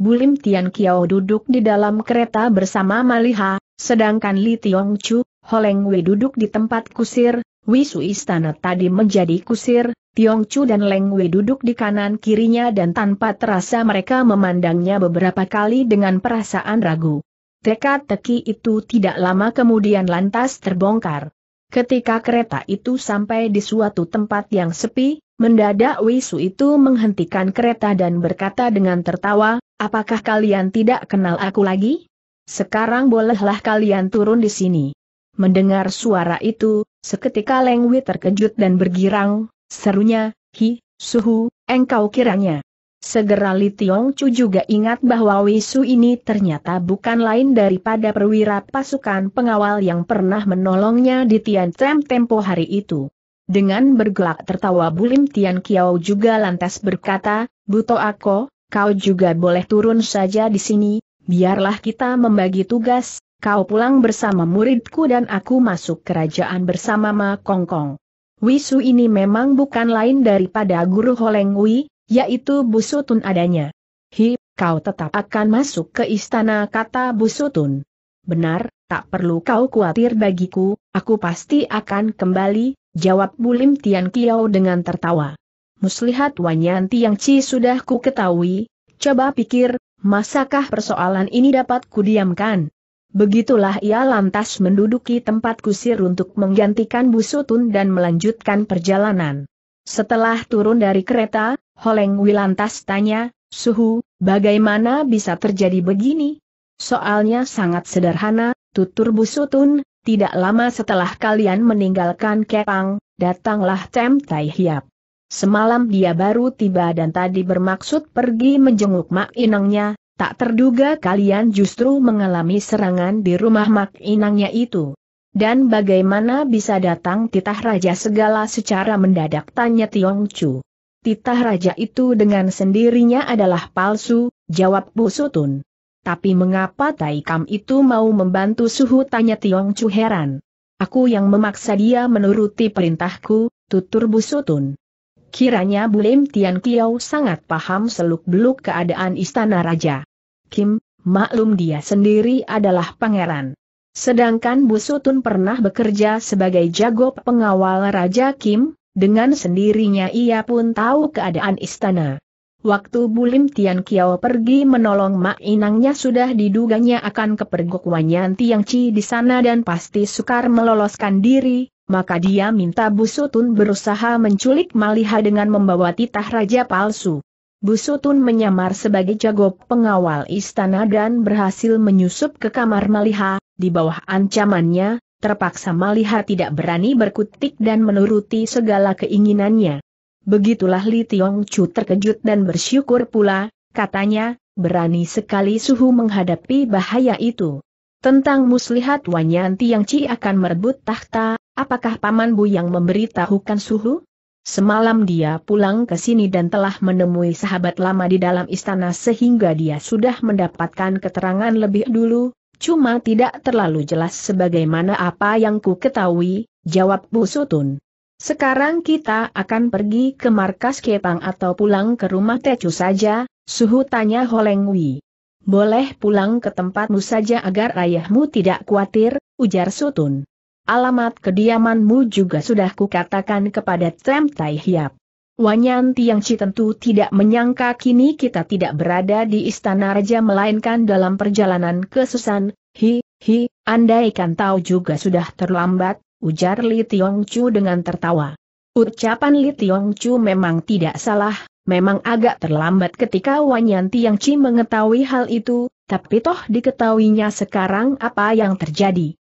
Bulim Tian Kiao duduk di dalam kereta bersama Maliha, sedangkan Li Tiong Chu, Holeng Wei duduk di tempat kusir, Wisu Istana tadi menjadi kusir, Tiong Chu dan Leng Wei duduk di kanan kirinya dan tanpa terasa mereka memandangnya beberapa kali dengan perasaan ragu. Teka-teki itu tidak lama kemudian lantas terbongkar. Ketika kereta itu sampai di suatu tempat yang sepi, Mendadak Wisu itu menghentikan kereta dan berkata dengan tertawa, apakah kalian tidak kenal aku lagi? Sekarang bolehlah kalian turun di sini. Mendengar suara itu, seketika Lengwi terkejut dan bergirang, serunya, hi, suhu, engkau kiranya. Segera Li Tiong Chu juga ingat bahwa Wisu ini ternyata bukan lain daripada perwira pasukan pengawal yang pernah menolongnya di Tian Tem tempo hari itu. Dengan bergelak tertawa Bulim Tian Kiao juga lantas berkata, Buto Ako, kau juga boleh turun saja di sini, biarlah kita membagi tugas, kau pulang bersama muridku dan aku masuk kerajaan bersama Ma Kong Kong. Wisu ini memang bukan lain daripada guru Holeng Wi, yaitu Busutun adanya. Hi, kau tetap akan masuk ke istana kata Busutun. Benar, tak perlu kau khawatir bagiku, aku pasti akan kembali, Jawab Bulim Tian Kiao dengan tertawa. Muslihat Wanyan yang Ci sudah ku ketahui, coba pikir, masakah persoalan ini dapat kudiamkan? Begitulah ia lantas menduduki tempat kusir untuk menggantikan Busutun dan melanjutkan perjalanan. Setelah turun dari kereta, Holeng Wilantas tanya, Suhu, bagaimana bisa terjadi begini? Soalnya sangat sederhana, tutur Busutun, tidak lama setelah kalian meninggalkan Kepang, datanglah Tem Tai Hiap. Semalam dia baru tiba dan tadi bermaksud pergi menjenguk Mak Inangnya, tak terduga kalian justru mengalami serangan di rumah Mak Inangnya itu. Dan bagaimana bisa datang titah raja segala secara mendadak tanya Tiong Chu. Titah raja itu dengan sendirinya adalah palsu, jawab Bu Sutun. Tapi mengapa Taikam itu mau membantu suhu tanya Tiong Chu heran. Aku yang memaksa dia menuruti perintahku, tutur Busutun. Kiranya Bulim Tian Kiao sangat paham seluk-beluk keadaan istana raja. Kim, maklum dia sendiri adalah pangeran. Sedangkan Busutun pernah bekerja sebagai jago pengawal Raja Kim, dengan sendirinya ia pun tahu keadaan istana. Waktu Bulim Tian Kiao pergi menolong Mak Inangnya sudah diduganya akan kepergok Wanyan Tiang Chi di sana dan pasti sukar meloloskan diri, maka dia minta Busutun berusaha menculik Maliha dengan membawa titah raja palsu. Busutun menyamar sebagai jago pengawal istana dan berhasil menyusup ke kamar Maliha, di bawah ancamannya, terpaksa Maliha tidak berani berkutik dan menuruti segala keinginannya. Begitulah Li Tiong Chu terkejut dan bersyukur pula, katanya, berani sekali suhu menghadapi bahaya itu. Tentang muslihat Wanyanti yang Ci akan merebut tahta, apakah Paman Bu yang memberitahukan suhu? Semalam dia pulang ke sini dan telah menemui sahabat lama di dalam istana sehingga dia sudah mendapatkan keterangan lebih dulu, cuma tidak terlalu jelas sebagaimana apa yang ku ketahui, jawab Bu Sutun. Sekarang kita akan pergi ke markas Kepang atau pulang ke rumah Tecu saja, suhu tanya Holeng Wi. Boleh pulang ke tempatmu saja agar ayahmu tidak khawatir, ujar Sutun. Alamat kediamanmu juga sudah kukatakan kepada Tem Tai Hiap. Wanyan Tiangci tentu tidak menyangka kini kita tidak berada di istana raja melainkan dalam perjalanan ke Susan, hi, hi, andaikan tahu juga sudah terlambat, ujar Li Tiong Chu dengan tertawa. Ucapan Li Tiong Chu memang tidak salah, memang agak terlambat ketika Yan Tiang Chi mengetahui hal itu, tapi toh diketahuinya sekarang apa yang terjadi.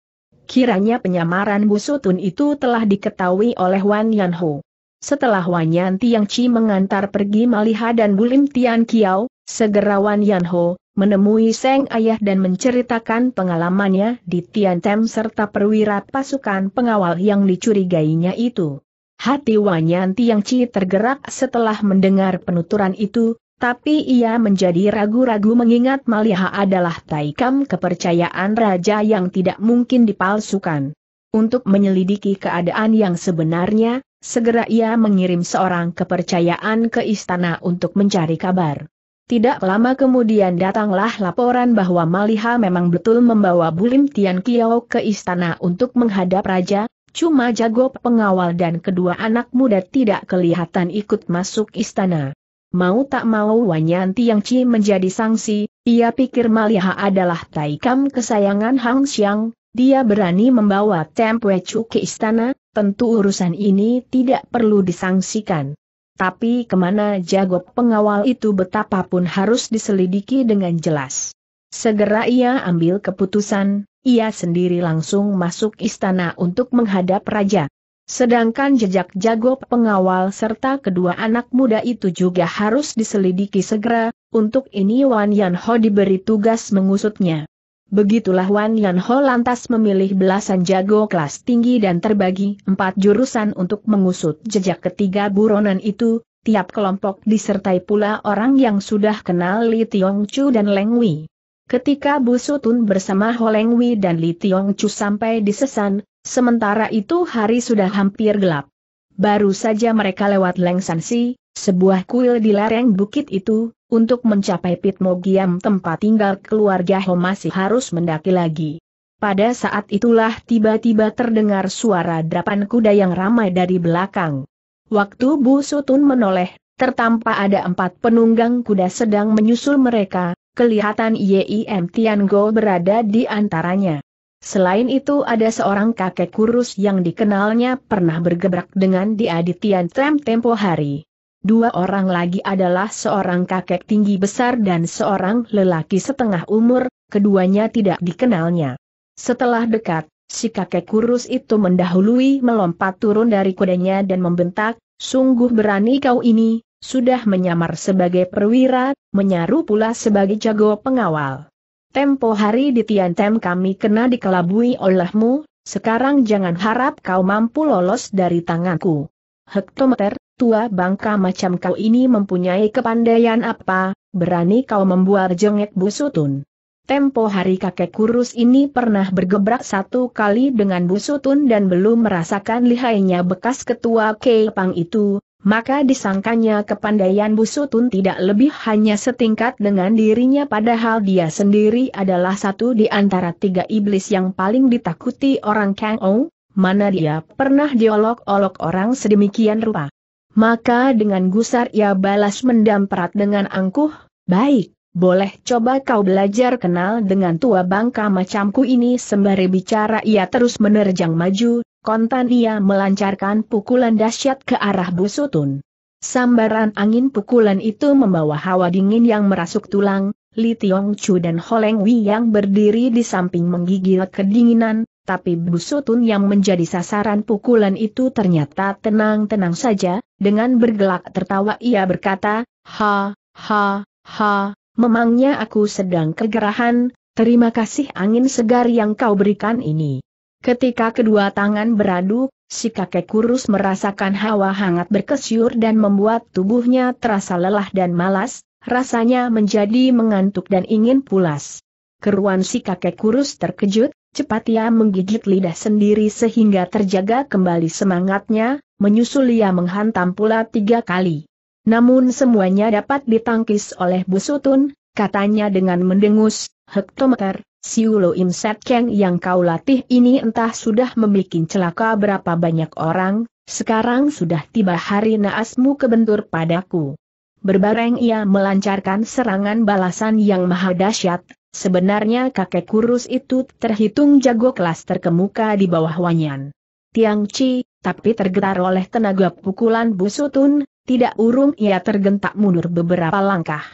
Kiranya penyamaran Busutun itu telah diketahui oleh Wan Yan Ho. Setelah Wan Yan Tiang Chi mengantar pergi Maliha dan Bulim Tian Kiao, segera Wan Yan Ho, menemui Seng Ayah dan menceritakan pengalamannya di Tian Tem serta perwira pasukan pengawal yang dicurigainya itu. Hati Wanyan yang Chi tergerak setelah mendengar penuturan itu, tapi ia menjadi ragu-ragu mengingat Maliha adalah taikam kepercayaan raja yang tidak mungkin dipalsukan. Untuk menyelidiki keadaan yang sebenarnya, segera ia mengirim seorang kepercayaan ke istana untuk mencari kabar. Tidak lama kemudian datanglah laporan bahwa Maliha memang betul membawa Bulim Tian Kiao ke istana untuk menghadap raja, cuma jago pengawal dan kedua anak muda tidak kelihatan ikut masuk istana. Mau tak mau Wanyanti Yang Chi menjadi sanksi, ia pikir Maliha adalah taikam kesayangan Hang Xiang, dia berani membawa Tempe Chu ke istana, tentu urusan ini tidak perlu disangsikan tapi kemana jago pengawal itu betapapun harus diselidiki dengan jelas. Segera ia ambil keputusan, ia sendiri langsung masuk istana untuk menghadap raja. Sedangkan jejak jago pengawal serta kedua anak muda itu juga harus diselidiki segera, untuk ini Wan Yanho diberi tugas mengusutnya. Begitulah Wan Yan Ho lantas memilih belasan jago kelas tinggi dan terbagi empat jurusan untuk mengusut jejak ketiga buronan itu, tiap kelompok disertai pula orang yang sudah kenal Li Tiong Chu dan Leng Wei. Ketika Bu Sutun bersama Ho Leng Wei dan Li Tiong Chu sampai di Sesan, sementara itu hari sudah hampir gelap. Baru saja mereka lewat Leng San Si sebuah kuil di lereng bukit itu, untuk mencapai pit Pitmogiam tempat tinggal keluarga Ho masih harus mendaki lagi. Pada saat itulah tiba-tiba terdengar suara drapan kuda yang ramai dari belakang. Waktu Bu Sutun menoleh, tertampak ada empat penunggang kuda sedang menyusul mereka, kelihatan Yim Tiango berada di antaranya. Selain itu ada seorang kakek kurus yang dikenalnya pernah bergebrak dengan di Aditian Trem tempo hari. Dua orang lagi adalah seorang kakek tinggi besar dan seorang lelaki setengah umur, keduanya tidak dikenalnya. Setelah dekat, si kakek kurus itu mendahului melompat turun dari kudanya dan membentak, sungguh berani kau ini, sudah menyamar sebagai perwira, menyaru pula sebagai jago pengawal. Tempo hari di Tiantem kami kena dikelabui olehmu, sekarang jangan harap kau mampu lolos dari tanganku. Hektometer, tua bangka macam kau ini mempunyai kepandaian apa, berani kau membuat jengek busutun. Tempo hari kakek kurus ini pernah bergebrak satu kali dengan busutun dan belum merasakan lihainya bekas ketua Kepang itu, maka disangkanya kepandaian busutun tidak lebih hanya setingkat dengan dirinya padahal dia sendiri adalah satu di antara tiga iblis yang paling ditakuti orang Kang Ou, mana dia pernah diolok-olok orang sedemikian rupa. Maka dengan gusar ia balas mendamprat dengan angkuh, baik, boleh coba kau belajar kenal dengan tua bangka macamku ini sembari bicara ia terus menerjang maju, kontan ia melancarkan pukulan dahsyat ke arah busutun. Sambaran angin pukulan itu membawa hawa dingin yang merasuk tulang, Li Tiong Chu dan Holeng yang berdiri di samping menggigil kedinginan, tapi Busutun yang menjadi sasaran pukulan itu ternyata tenang-tenang saja, dengan bergelak tertawa ia berkata, Ha, ha, ha, memangnya aku sedang kegerahan, terima kasih angin segar yang kau berikan ini. Ketika kedua tangan beradu, si kakek kurus merasakan hawa hangat berkesyur dan membuat tubuhnya terasa lelah dan malas, rasanya menjadi mengantuk dan ingin pulas. Keruan si kakek kurus terkejut, Cepat ia menggigit lidah sendiri sehingga terjaga kembali semangatnya, menyusul ia menghantam pula tiga kali. Namun semuanya dapat ditangkis oleh Busutun, katanya dengan mendengus, hektometer, Siulo Im yang kau latih ini entah sudah membuat celaka berapa banyak orang, sekarang sudah tiba hari naasmu kebentur padaku. Berbareng ia melancarkan serangan balasan yang maha dahsyat, Sebenarnya kakek kurus itu terhitung jago kelas terkemuka di bawah Wanyan. Tiang Chi, tapi tergetar oleh tenaga pukulan Busutun, tidak urung ia tergentak mundur beberapa langkah.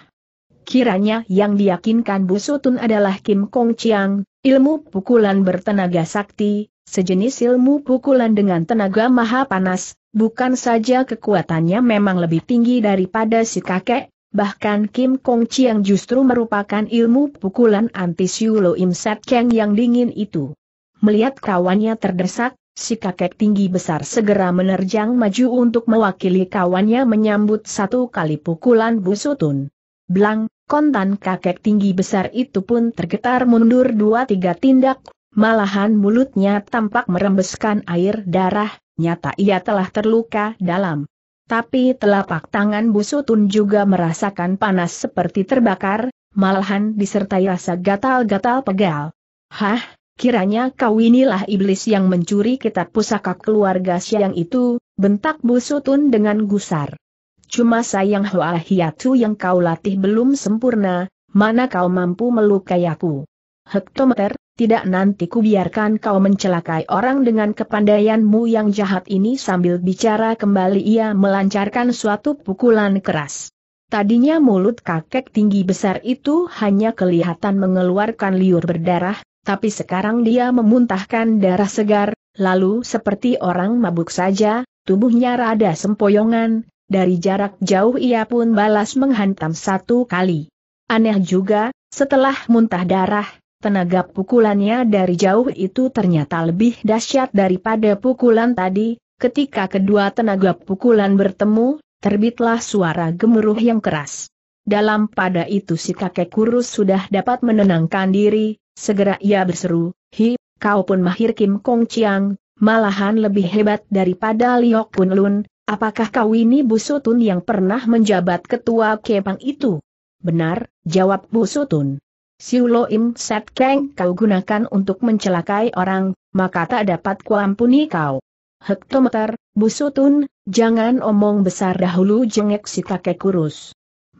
Kiranya yang diyakinkan Busutun adalah Kim Kong Chiang, ilmu pukulan bertenaga sakti, sejenis ilmu pukulan dengan tenaga maha panas, bukan saja kekuatannya memang lebih tinggi daripada si kakek, Bahkan Kim Kong Chiang justru merupakan ilmu pukulan anti Siulo Im Set Keng yang dingin itu. Melihat kawannya terdesak, si kakek tinggi besar segera menerjang maju untuk mewakili kawannya menyambut satu kali pukulan busutun. Blang, kontan kakek tinggi besar itu pun tergetar mundur dua tiga tindak, malahan mulutnya tampak merembeskan air darah, nyata ia telah terluka dalam tapi telapak tangan Busutun juga merasakan panas seperti terbakar, malahan disertai rasa gatal-gatal pegal. Hah, kiranya kau inilah iblis yang mencuri kitab pusaka keluarga Siang itu, bentak Busutun dengan gusar. Cuma sayang Hoa Hiatu yang kau latih belum sempurna, mana kau mampu melukai aku. Hektometer, tidak nanti kubiarkan kau mencelakai orang dengan kepandaianmu yang jahat ini sambil bicara kembali ia melancarkan suatu pukulan keras. Tadinya mulut kakek tinggi besar itu hanya kelihatan mengeluarkan liur berdarah, tapi sekarang dia memuntahkan darah segar, lalu seperti orang mabuk saja, tubuhnya rada sempoyongan, dari jarak jauh ia pun balas menghantam satu kali. Aneh juga, setelah muntah darah, Tenaga pukulannya dari jauh itu ternyata lebih dahsyat daripada pukulan tadi, ketika kedua tenaga pukulan bertemu, terbitlah suara gemuruh yang keras. Dalam pada itu si kakek kurus sudah dapat menenangkan diri, segera ia berseru, Hi, kau pun mahir Kim Kong Chiang, malahan lebih hebat daripada Liok Pun Lun, apakah kau ini Busutun yang pernah menjabat ketua Kepang itu? Benar, jawab Busutun. Siulo Im Set Kang kau gunakan untuk mencelakai orang, maka tak dapat kuampuni kau. Hektometer, Busutun, jangan omong besar dahulu jengek si kakek kurus.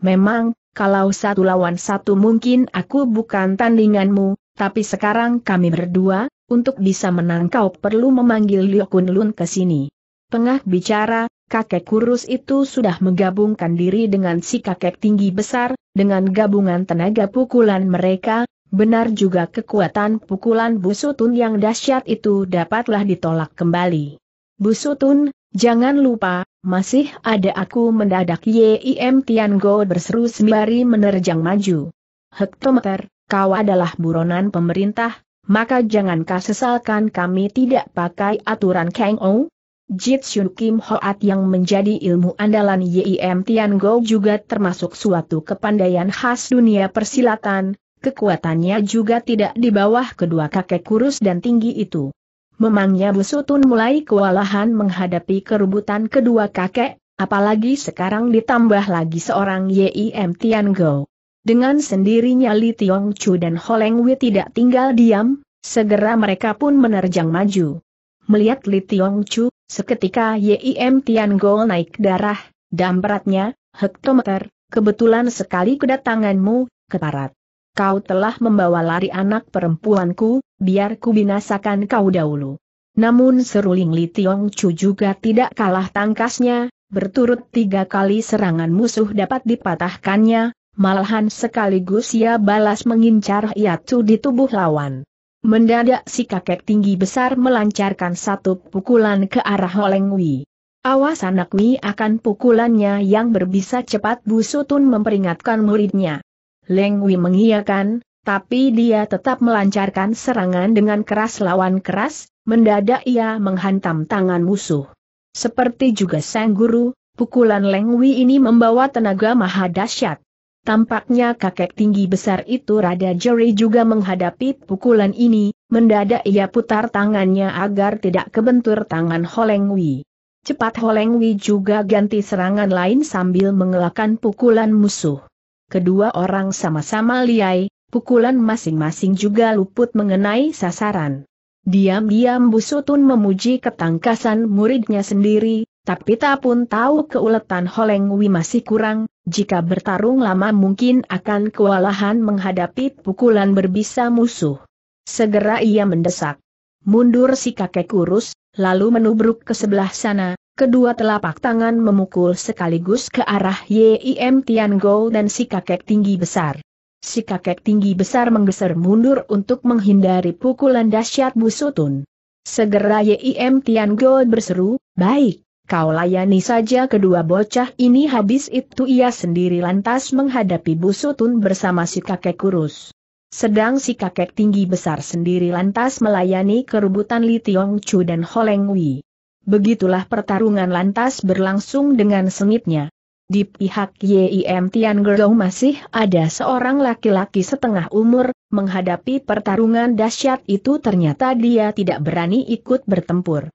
Memang, kalau satu lawan satu mungkin aku bukan tandinganmu, tapi sekarang kami berdua, untuk bisa menang kau perlu memanggil Liu Kun Lun ke sini. Tengah bicara, kakek kurus itu sudah menggabungkan diri dengan si kakek tinggi besar, dengan gabungan tenaga pukulan mereka, benar juga kekuatan pukulan Busutun yang dahsyat itu dapatlah ditolak kembali. Busutun, jangan lupa, masih ada aku mendadak Yim Tiango berseru sembari menerjang maju. Hektometer, kau adalah buronan pemerintah, maka jangan kau sesalkan kami tidak pakai aturan Kang Ou, Jitsun Kim Hoat yang menjadi ilmu andalan YIM Tian Go juga termasuk suatu kepandaian khas dunia persilatan, kekuatannya juga tidak di bawah kedua kakek kurus dan tinggi itu. Memangnya Busutun mulai kewalahan menghadapi kerubutan kedua kakek, apalagi sekarang ditambah lagi seorang YIM Tian Go. Dengan sendirinya Li Tiong Chu dan Holeng Wei tidak tinggal diam, segera mereka pun menerjang maju. Melihat Li Tiong Chu, Seketika Yim Tiangol naik darah, dan beratnya, hektometer, kebetulan sekali kedatanganmu, keparat. Kau telah membawa lari anak perempuanku, biar ku binasakan kau dahulu. Namun seruling Li Tiong Chu juga tidak kalah tangkasnya, berturut tiga kali serangan musuh dapat dipatahkannya, malahan sekaligus ia balas mengincar Yatu di tubuh lawan. Mendadak si kakek tinggi besar melancarkan satu pukulan ke arah Oleng Wi. Awas anak Wi akan pukulannya yang berbisa cepat Busutun memperingatkan muridnya. Leng Wi mengiyakan, tapi dia tetap melancarkan serangan dengan keras lawan keras, mendadak ia menghantam tangan musuh. Seperti juga sang guru, pukulan Leng Wi ini membawa tenaga maha dahsyat. Tampaknya kakek tinggi besar itu Rada Jerry juga menghadapi pukulan ini, mendadak ia putar tangannya agar tidak kebentur tangan Holeng Wei. Cepat Holeng Wei juga ganti serangan lain sambil mengelakkan pukulan musuh. Kedua orang sama-sama liai, pukulan masing-masing juga luput mengenai sasaran. Diam-diam Busutun memuji ketangkasan muridnya sendiri, tapi tak pun tahu keuletan Holeng Wi masih kurang, jika bertarung lama mungkin akan kewalahan menghadapi pukulan berbisa musuh. Segera ia mendesak. Mundur si kakek kurus, lalu menubruk ke sebelah sana, kedua telapak tangan memukul sekaligus ke arah Yim Tiango dan si kakek tinggi besar. Si kakek tinggi besar menggeser mundur untuk menghindari pukulan dahsyat Busutun. Segera Yim Tiango berseru, baik, Kau layani saja kedua bocah ini habis itu ia sendiri lantas menghadapi busutun bersama si kakek kurus. Sedang si kakek tinggi besar sendiri lantas melayani kerubutan Li Tiong Chu dan Holeng Wei. Begitulah pertarungan lantas berlangsung dengan sengitnya. Di pihak YIM Tian Gerong masih ada seorang laki-laki setengah umur, menghadapi pertarungan dahsyat itu ternyata dia tidak berani ikut bertempur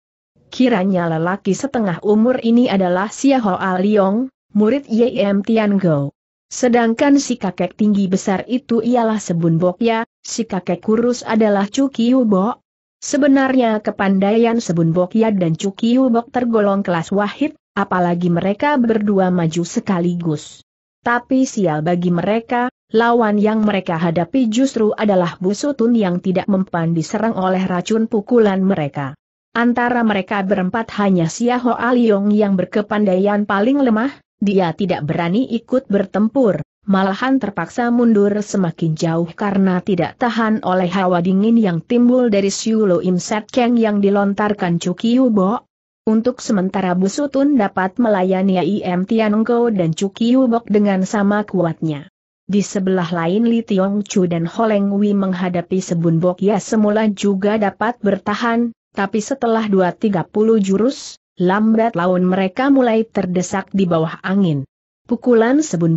kiranya lelaki setengah umur ini adalah Xia Hoa Liong, murid YM Tian Go. Sedangkan si kakek tinggi besar itu ialah Sebun Bokya, si kakek kurus adalah Cuki Bok. Sebenarnya kepandaian Sebun Bokya dan Cuki Bok tergolong kelas wahid, apalagi mereka berdua maju sekaligus. Tapi sial bagi mereka, lawan yang mereka hadapi justru adalah busutun yang tidak mempan diserang oleh racun pukulan mereka. Antara mereka berempat hanya Ho Aliong yang berkepandaian paling lemah, dia tidak berani ikut bertempur, malahan terpaksa mundur semakin jauh karena tidak tahan oleh hawa dingin yang timbul dari Siulo Im Set Keng yang dilontarkan Cuki Hubo. Untuk sementara Busutun dapat melayani Im Tianongko dan Cuki Hubok dengan sama kuatnya. Di sebelah lain Li Tiong Chu dan Holeng Wei menghadapi Sebun Bok Ya semula juga dapat bertahan, tapi setelah dua tiga puluh jurus, lambat laun mereka mulai terdesak di bawah angin. Pukulan sebun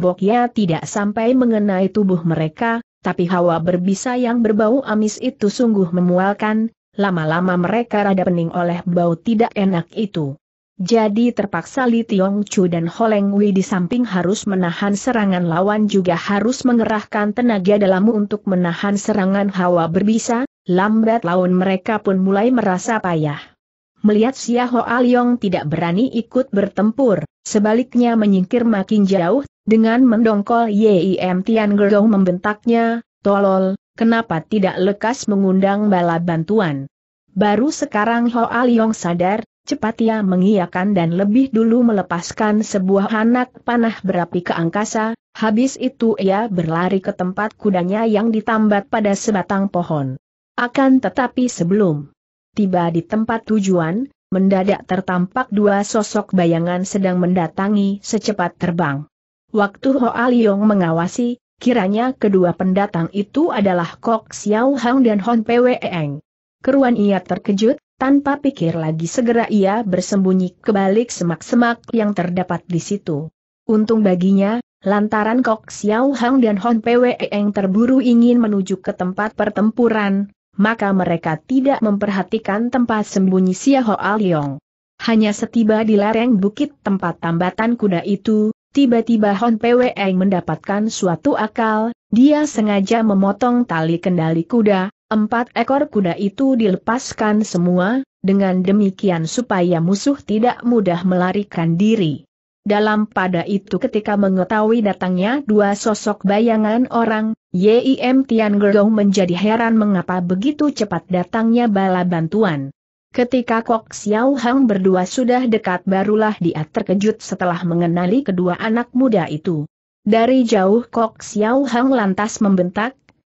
tidak sampai mengenai tubuh mereka, tapi hawa berbisa yang berbau amis itu sungguh memualkan, lama-lama mereka rada pening oleh bau tidak enak itu. Jadi terpaksa Li Tiong Chu dan Holeng Wei di samping harus menahan serangan lawan juga harus mengerahkan tenaga dalam untuk menahan serangan hawa berbisa, Lambat laun mereka pun mulai merasa payah. Melihat Siaho Aliong tidak berani ikut bertempur, sebaliknya menyingkir makin jauh, dengan mendongkol Yim Tian Gerdong membentaknya, tolol, kenapa tidak lekas mengundang bala bantuan. Baru sekarang Ho Aliong sadar, cepat ia mengiyakan dan lebih dulu melepaskan sebuah anak panah berapi ke angkasa, habis itu ia berlari ke tempat kudanya yang ditambat pada sebatang pohon. Akan tetapi sebelum tiba di tempat tujuan, mendadak tertampak dua sosok bayangan sedang mendatangi secepat terbang. Waktu Hoa Aliong mengawasi, kiranya kedua pendatang itu adalah Kok Xiao Hang dan Hon Pwe Eng. Keruan ia terkejut, tanpa pikir lagi segera ia bersembunyi ke balik semak-semak yang terdapat di situ. Untung baginya, lantaran Kok Xiao Hang dan Hon Pwe Eng terburu ingin menuju ke tempat pertempuran, maka mereka tidak memperhatikan tempat sembunyi Siaho Aliong. Hanya setiba di lereng bukit tempat tambatan kuda itu, tiba-tiba Hon Pwe mendapatkan suatu akal, dia sengaja memotong tali kendali kuda, empat ekor kuda itu dilepaskan semua, dengan demikian supaya musuh tidak mudah melarikan diri. Dalam pada itu ketika mengetahui datangnya dua sosok bayangan orang, Yim Tian Gao menjadi heran mengapa begitu cepat datangnya bala bantuan. Ketika Kok Xiao Hang berdua sudah dekat barulah dia terkejut setelah mengenali kedua anak muda itu. Dari jauh Kok Xiao Hang lantas membentak,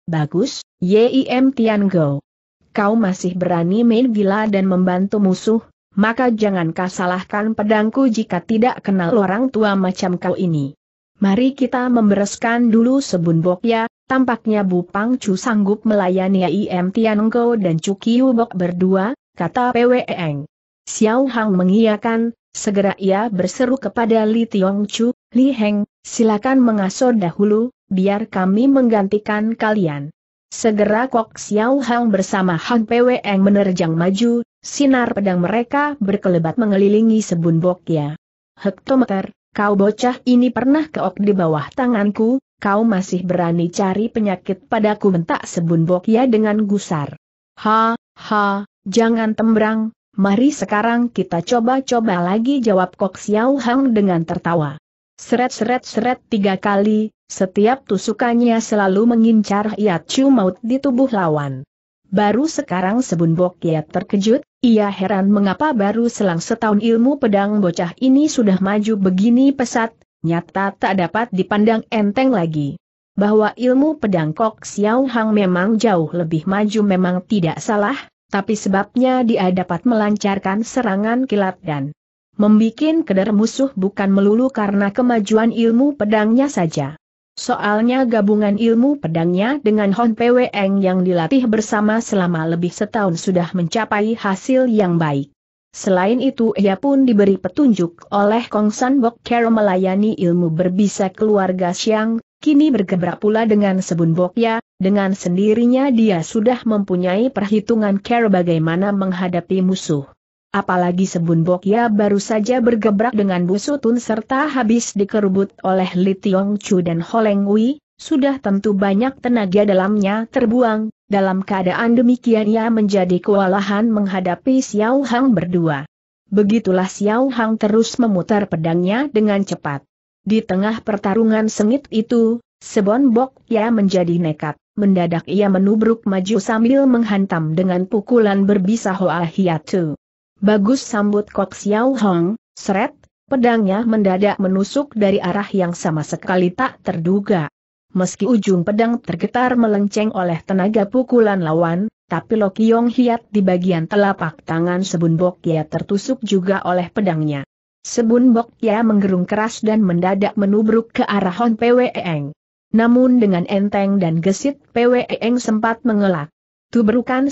Bagus, Yim Tian Gao, Kau masih berani main gila dan membantu musuh, maka jangan kau salahkan pedangku jika tidak kenal orang tua macam kau ini. Mari kita membereskan dulu sebun ya. tampaknya Bu Chu sanggup melayani IM Tiango dan Cukiu Bok berdua, kata Eng. Xiao Hang mengiyakan, segera ia berseru kepada Li Tiong Chu, Li Heng, silakan mengasuh dahulu, biar kami menggantikan kalian. Segera Kok Xiao Hang bersama Hang Eng menerjang maju, Sinar pedang mereka berkelebat mengelilingi sebun ya. Hektometer, kau bocah ini pernah keok di bawah tanganku, kau masih berani cari penyakit padaku mentak sebun ya dengan gusar. Ha, ha, jangan tembrang, mari sekarang kita coba-coba lagi jawab Kok Xiao Hang dengan tertawa. Seret-seret-seret tiga kali, setiap tusukannya selalu mengincar Hiachu maut di tubuh lawan. Baru sekarang Sebun ya terkejut, ia heran mengapa baru selang setahun ilmu pedang bocah ini sudah maju begini pesat, nyata tak dapat dipandang enteng lagi. Bahwa ilmu pedang Kok Xiao Hang memang jauh lebih maju memang tidak salah, tapi sebabnya dia dapat melancarkan serangan kilat dan membikin keder musuh bukan melulu karena kemajuan ilmu pedangnya saja. Soalnya gabungan ilmu pedangnya dengan Hon Pwe Eng yang dilatih bersama selama lebih setahun sudah mencapai hasil yang baik. Selain itu ia pun diberi petunjuk oleh Kong San Bok Kero melayani ilmu berbisa keluarga Xiang, kini bergebrak pula dengan Sebun Ya. dengan sendirinya dia sudah mempunyai perhitungan Kero bagaimana menghadapi musuh apalagi Sebun Ya baru saja bergebrak dengan Busutun serta habis dikerubut oleh Li Tiong Chu dan Ho Leng Wei, sudah tentu banyak tenaga dalamnya terbuang, dalam keadaan demikian ia menjadi kewalahan menghadapi Xiao Hang berdua. Begitulah Xiao Hang terus memutar pedangnya dengan cepat. Di tengah pertarungan sengit itu, Sebon Bok Ya menjadi nekat, mendadak ia menubruk maju sambil menghantam dengan pukulan berbisa Hoa Hiatu. Bagus sambut Kok Xiao Hong, seret, pedangnya mendadak menusuk dari arah yang sama sekali tak terduga. Meski ujung pedang tergetar melenceng oleh tenaga pukulan lawan, tapi Loki Yong Hiat di bagian telapak tangan Sebun Bok Ya tertusuk juga oleh pedangnya. Sebun Bok Ya menggerung keras dan mendadak menubruk ke arah Hon Pwe Eng. Namun dengan enteng dan gesit Pwe Eng sempat mengelak tuberukan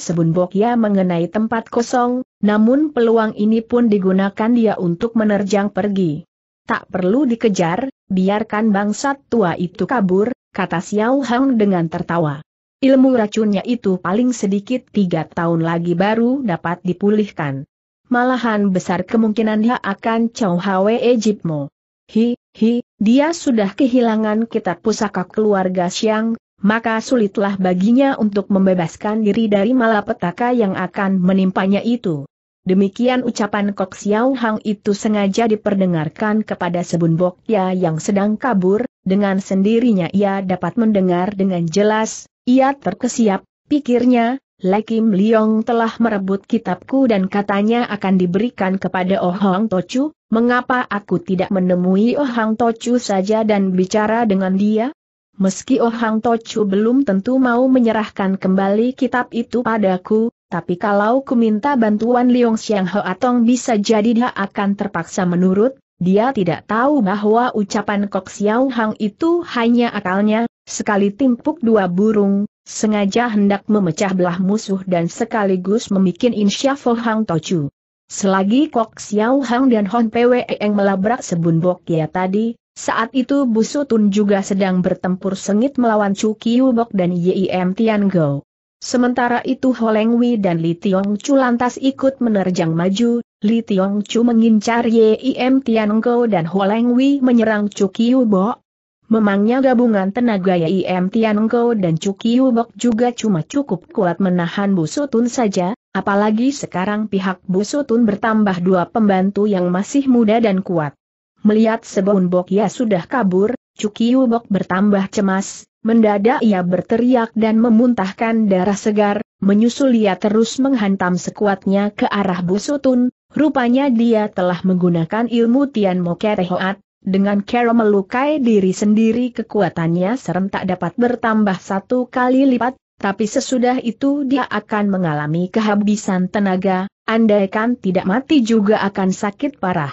ya mengenai tempat kosong, namun peluang ini pun digunakan dia untuk menerjang pergi. Tak perlu dikejar, biarkan bangsat tua itu kabur, kata Xiao Hang dengan tertawa. Ilmu racunnya itu paling sedikit tiga tahun lagi baru dapat dipulihkan. Malahan besar kemungkinan dia akan Chow Hwe Ejipmo. Hi, hi, dia sudah kehilangan kitab pusaka keluarga Siang, maka sulitlah baginya untuk membebaskan diri dari malapetaka yang akan menimpanya itu. Demikian ucapan Kok Xiao Hang itu sengaja diperdengarkan kepada Sebun Bokya yang sedang kabur, dengan sendirinya ia dapat mendengar dengan jelas, ia terkesiap, pikirnya, Lekim Liong telah merebut kitabku dan katanya akan diberikan kepada Oh Hang Tochu, mengapa aku tidak menemui Oh Hang Tochu saja dan bicara dengan dia? meski Oh Hang Tochu belum tentu mau menyerahkan kembali kitab itu padaku, tapi kalau ku minta bantuan Liong Xiang Atong bisa jadi dia akan terpaksa menurut, dia tidak tahu bahwa ucapan Kok Xiao Hang itu hanya akalnya, sekali timpuk dua burung, sengaja hendak memecah belah musuh dan sekaligus memikin insyaf Oh Hang Tochu. Selagi Kok Xiao Hang dan Hon e Eng melabrak sebun ya tadi, saat itu Bu Sutun juga sedang bertempur sengit melawan Chu Kiyubok dan Yim Tian Gou. Sementara itu Holeng Wei dan Li Tiong Chu lantas ikut menerjang maju, Li Tiong Chu mengincar Yim Tian Gou dan Holeng Wei menyerang Chu Kiyubok. Memangnya gabungan tenaga Yim Tian Gou dan Chu Kiyubok juga cuma cukup kuat menahan Bu Sutun saja, apalagi sekarang pihak Bu Sutun bertambah dua pembantu yang masih muda dan kuat. Melihat bok ya sudah kabur, Cukiu bok bertambah cemas, mendadak ia berteriak dan memuntahkan darah segar, menyusul ia terus menghantam sekuatnya ke arah Busutun, rupanya dia telah menggunakan ilmu Tian Mokerehoat, dengan cara melukai diri sendiri kekuatannya serentak dapat bertambah satu kali lipat, tapi sesudah itu dia akan mengalami kehabisan tenaga, andaikan tidak mati juga akan sakit parah.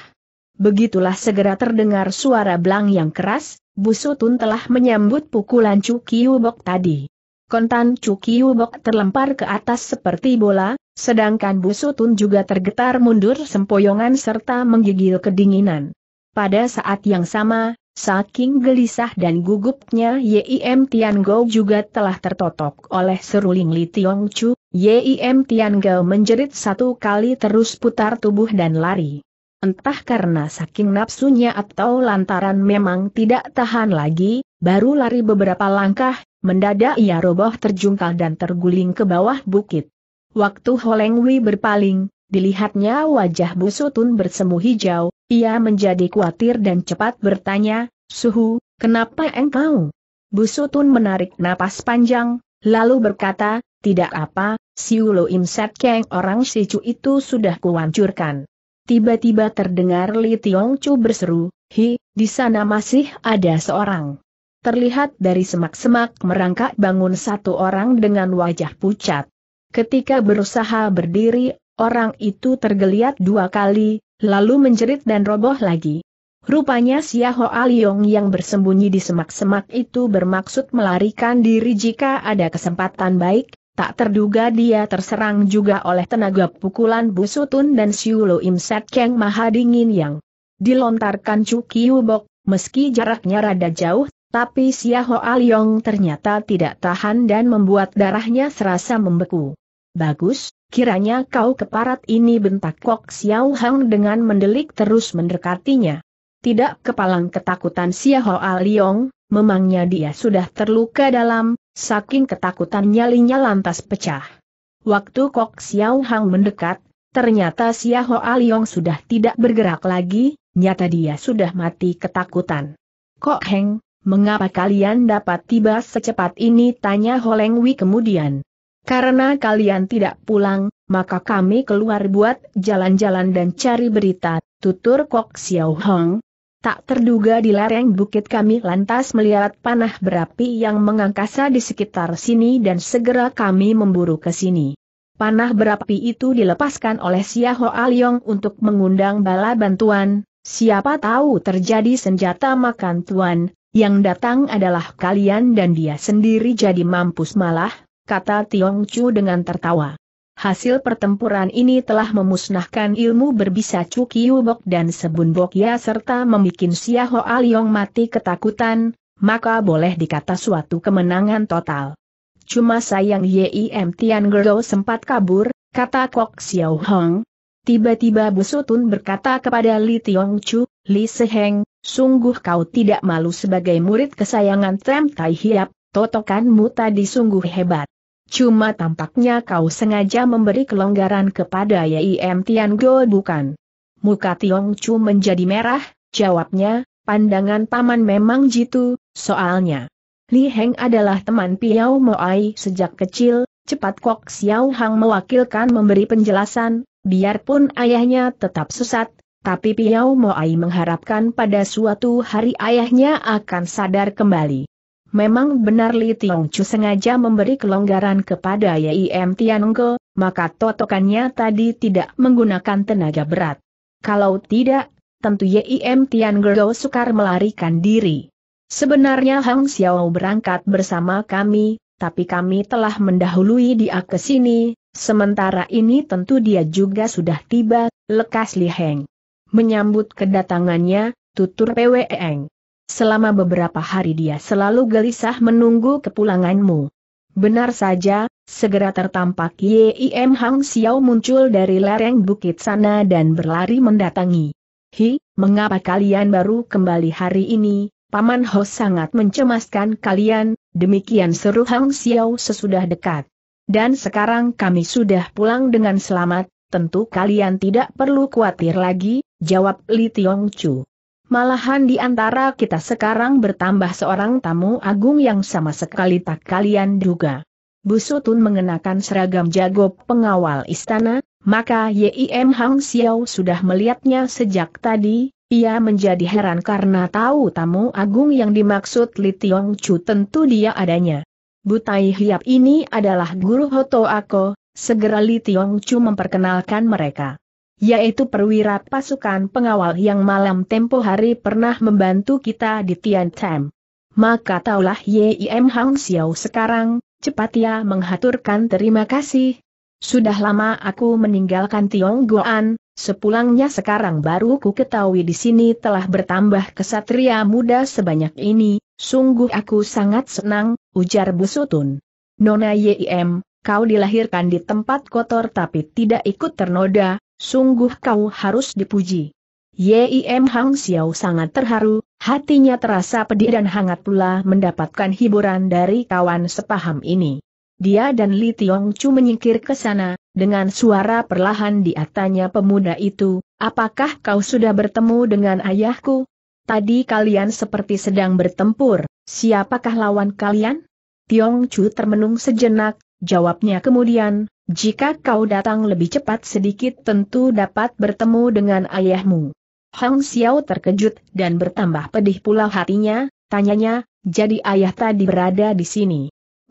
Begitulah segera terdengar suara belang yang keras, Busutun telah menyambut pukulan Cukiubok tadi. Kontan Cukiubok terlempar ke atas seperti bola, sedangkan Busutun juga tergetar mundur sempoyongan serta menggigil kedinginan. Pada saat yang sama, saking gelisah dan gugupnya Yim Tian Go juga telah tertotok oleh seruling Li Tiong Chu, Yim Tian Go menjerit satu kali terus putar tubuh dan lari. Entah karena saking nafsunya atau lantaran memang tidak tahan lagi, baru lari beberapa langkah, mendadak ia roboh terjungkal dan terguling ke bawah bukit. Waktu Holengwi berpaling, dilihatnya wajah Busutun bersemu hijau, ia menjadi khawatir dan cepat bertanya, Suhu, kenapa engkau? Busutun menarik napas panjang, lalu berkata, tidak apa, Siulo Imset Keng orang Sicu itu sudah kuhancurkan. Tiba-tiba terdengar Li Tiong Chu berseru, Hi, di sana masih ada seorang. Terlihat dari semak-semak merangkak bangun satu orang dengan wajah pucat. Ketika berusaha berdiri, orang itu tergeliat dua kali, lalu menjerit dan roboh lagi. Rupanya Xiao Aliong yang bersembunyi di semak-semak itu bermaksud melarikan diri jika ada kesempatan baik, Tak terduga dia terserang juga oleh tenaga pukulan Busutun dan Siulo imset Keng Maha Dingin yang dilontarkan Cukiu meski jaraknya rada jauh, tapi Siaho Aliong ternyata tidak tahan dan membuat darahnya serasa membeku. Bagus, kiranya kau keparat ini bentak Kok Xiao Hang dengan mendelik terus mendekatinya. Tidak kepalang ketakutan Siaho Aliong, memangnya dia sudah terluka dalam, Saking ketakutan nyalinya lantas pecah. Waktu Kok Xiao Hang mendekat, ternyata Xia Hoa Aliong sudah tidak bergerak lagi, nyata dia sudah mati ketakutan. Kok Heng, mengapa kalian dapat tiba secepat ini? Tanya Holeng Wei kemudian. Karena kalian tidak pulang, maka kami keluar buat jalan-jalan dan cari berita, tutur Kok Xiao Hang. Tak terduga di lereng bukit kami lantas melihat panah berapi yang mengangkasa di sekitar sini dan segera kami memburu ke sini. Panah berapi itu dilepaskan oleh Siaho Aliong untuk mengundang bala bantuan, siapa tahu terjadi senjata makan tuan, yang datang adalah kalian dan dia sendiri jadi mampus malah, kata Tiong Chu dengan tertawa. Hasil pertempuran ini telah memusnahkan ilmu berbisa Chu dan Sebun Bokya serta membuat Siaho Aliong mati ketakutan, maka boleh dikata suatu kemenangan total. Cuma sayang Yim Tian Gero sempat kabur, kata Kok Xiao Hong. Tiba-tiba Busutun berkata kepada Li Tiong Chu, Li Seheng, sungguh kau tidak malu sebagai murid kesayangan Tem Tai Hiap, totokanmu tadi sungguh hebat. Cuma tampaknya kau sengaja memberi kelonggaran kepada Yim Tiango bukan? Muka Tiong Chu menjadi merah, jawabnya, pandangan paman memang jitu, soalnya. Li Heng adalah teman Piao Moai sejak kecil, cepat Kok Xiao Hang mewakilkan memberi penjelasan, biarpun ayahnya tetap sesat, tapi Piao Moai mengharapkan pada suatu hari ayahnya akan sadar kembali. Memang benar Li Tiong Chu sengaja memberi kelonggaran kepada Yim Tianengke, maka totokannya tadi tidak menggunakan tenaga berat. Kalau tidak, tentu Yim Tianengke sukar melarikan diri. Sebenarnya Hang Xiao berangkat bersama kami, tapi kami telah mendahului dia ke sini, sementara ini tentu dia juga sudah tiba, lekas Li Heng. Menyambut kedatangannya, tutur Eng. Selama beberapa hari dia selalu gelisah menunggu kepulanganmu. Benar saja, segera tertampak Yim Hang Xiao muncul dari lereng bukit sana dan berlari mendatangi. Hi, mengapa kalian baru kembali hari ini? Paman Ho sangat mencemaskan kalian, demikian seru Hang Xiao sesudah dekat. Dan sekarang kami sudah pulang dengan selamat, tentu kalian tidak perlu khawatir lagi, jawab Li Tiong Chu. Malahan di antara kita sekarang bertambah seorang tamu agung yang sama sekali tak kalian duga. Busutun mengenakan seragam jago pengawal istana, maka Yim Hang Xiao sudah melihatnya sejak tadi, ia menjadi heran karena tahu tamu agung yang dimaksud Li Tiong Chu tentu dia adanya. Butai Hiap ini adalah guru Hoto Ako, segera Li Tiong Chu memperkenalkan mereka yaitu perwira pasukan pengawal yang malam tempo hari pernah membantu kita di Tian Tam. Maka taulah Yim Hang Xiao sekarang, cepat ia ya menghaturkan terima kasih. Sudah lama aku meninggalkan Tiong Goan, sepulangnya sekarang baru ku ketahui di sini telah bertambah kesatria muda sebanyak ini, sungguh aku sangat senang, ujar Busutun. Nona Yim, kau dilahirkan di tempat kotor tapi tidak ikut ternoda, Sungguh kau harus dipuji. Yim Hang Xiao sangat terharu, hatinya terasa pedih dan hangat pula mendapatkan hiburan dari kawan sepaham ini. Dia dan Li Tiong Chu menyingkir ke sana, dengan suara perlahan diatanya pemuda itu, apakah kau sudah bertemu dengan ayahku? Tadi kalian seperti sedang bertempur, siapakah lawan kalian? Tiong Chu termenung sejenak, jawabnya kemudian, jika kau datang lebih cepat sedikit tentu dapat bertemu dengan ayahmu. Hang Xiao terkejut dan bertambah pedih pula hatinya, tanyanya, jadi ayah tadi berada di sini.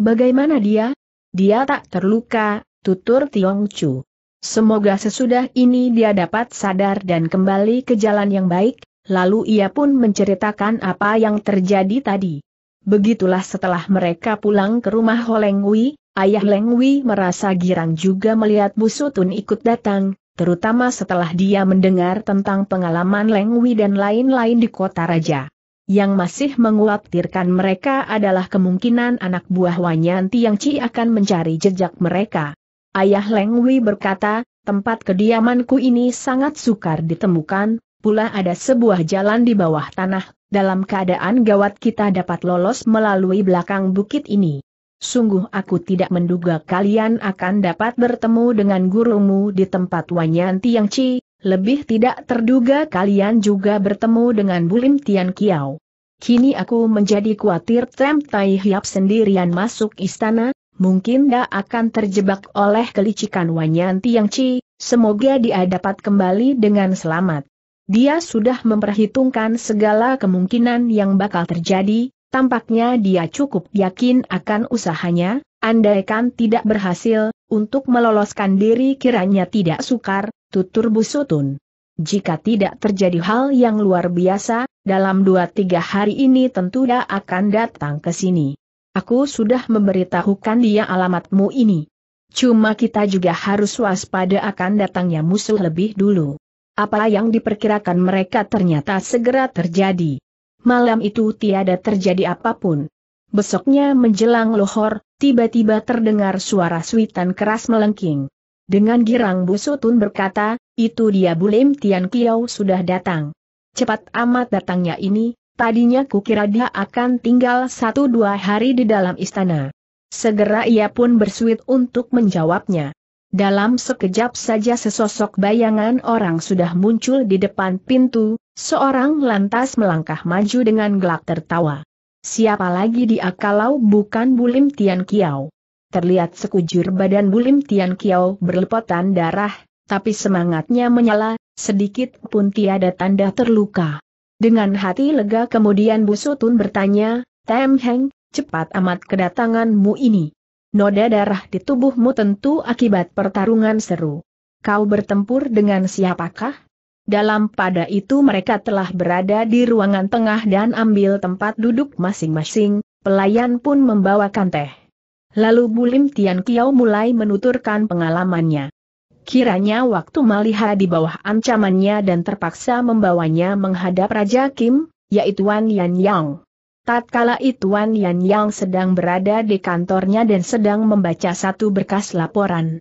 Bagaimana dia? Dia tak terluka, tutur Tiong Chu. Semoga sesudah ini dia dapat sadar dan kembali ke jalan yang baik, lalu ia pun menceritakan apa yang terjadi tadi. Begitulah setelah mereka pulang ke rumah Holeng Wei, Ayah Lengwi merasa girang juga melihat Bu Sutun ikut datang, terutama setelah dia mendengar tentang pengalaman Lengwi dan lain-lain di kota raja. Yang masih menguatirkan mereka adalah kemungkinan anak buah Wanyanti yang Ci akan mencari jejak mereka. Ayah Lengwi berkata, tempat kediamanku ini sangat sukar ditemukan, pula ada sebuah jalan di bawah tanah, dalam keadaan gawat kita dapat lolos melalui belakang bukit ini. Sungguh aku tidak menduga kalian akan dapat bertemu dengan gurumu di tempat Wanyan Tiang Chi, lebih tidak terduga kalian juga bertemu dengan Bulim Tian Kiao. Kini aku menjadi khawatir Trem Tai Hiap sendirian masuk istana, mungkin dia akan terjebak oleh kelicikan Wanyan Tiang Chi, semoga dia dapat kembali dengan selamat. Dia sudah memperhitungkan segala kemungkinan yang bakal terjadi, Tampaknya dia cukup yakin akan usahanya, andaikan tidak berhasil, untuk meloloskan diri kiranya tidak sukar, tutur Busutun. Jika tidak terjadi hal yang luar biasa, dalam dua tiga hari ini tentu dia akan datang ke sini. Aku sudah memberitahukan dia alamatmu ini. Cuma kita juga harus waspada akan datangnya musuh lebih dulu. Apa yang diperkirakan mereka ternyata segera terjadi malam itu tiada terjadi apapun. Besoknya menjelang lohor, tiba-tiba terdengar suara suitan keras melengking. Dengan girang Busutun berkata, itu dia Bulim Tian Kiau sudah datang. Cepat amat datangnya ini, tadinya kukira dia akan tinggal satu dua hari di dalam istana. Segera ia pun bersuit untuk menjawabnya. Dalam sekejap saja sesosok bayangan orang sudah muncul di depan pintu, Seorang lantas melangkah maju dengan gelak tertawa. Siapa lagi dia kalau bukan Bulim Tian Kiao? Terlihat sekujur badan Bulim Tian Kiao berlepotan darah, tapi semangatnya menyala, sedikit pun tiada tanda terluka. Dengan hati lega kemudian Busutun bertanya, Tem Heng, cepat amat kedatanganmu ini. Noda darah di tubuhmu tentu akibat pertarungan seru. Kau bertempur dengan siapakah? Dalam pada itu mereka telah berada di ruangan tengah dan ambil tempat duduk masing-masing, pelayan pun membawakan teh. Lalu Bulim Tian Kiao mulai menuturkan pengalamannya. Kiranya waktu Maliha di bawah ancamannya dan terpaksa membawanya menghadap Raja Kim, yaitu Wan Yan Yang. Tatkala itu Wan Yan Yang sedang berada di kantornya dan sedang membaca satu berkas laporan.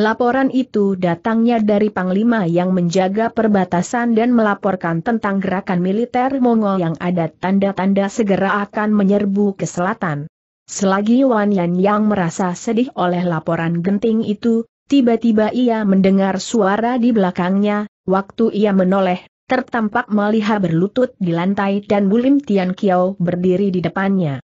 Laporan itu datangnya dari Panglima yang menjaga perbatasan dan melaporkan tentang gerakan militer Mongol yang ada tanda-tanda segera akan menyerbu ke selatan. Selagi Wan Yan yang merasa sedih oleh laporan genting itu, tiba-tiba ia mendengar suara di belakangnya, waktu ia menoleh, tertampak Maliha berlutut di lantai dan Bulim Tian Kiao berdiri di depannya.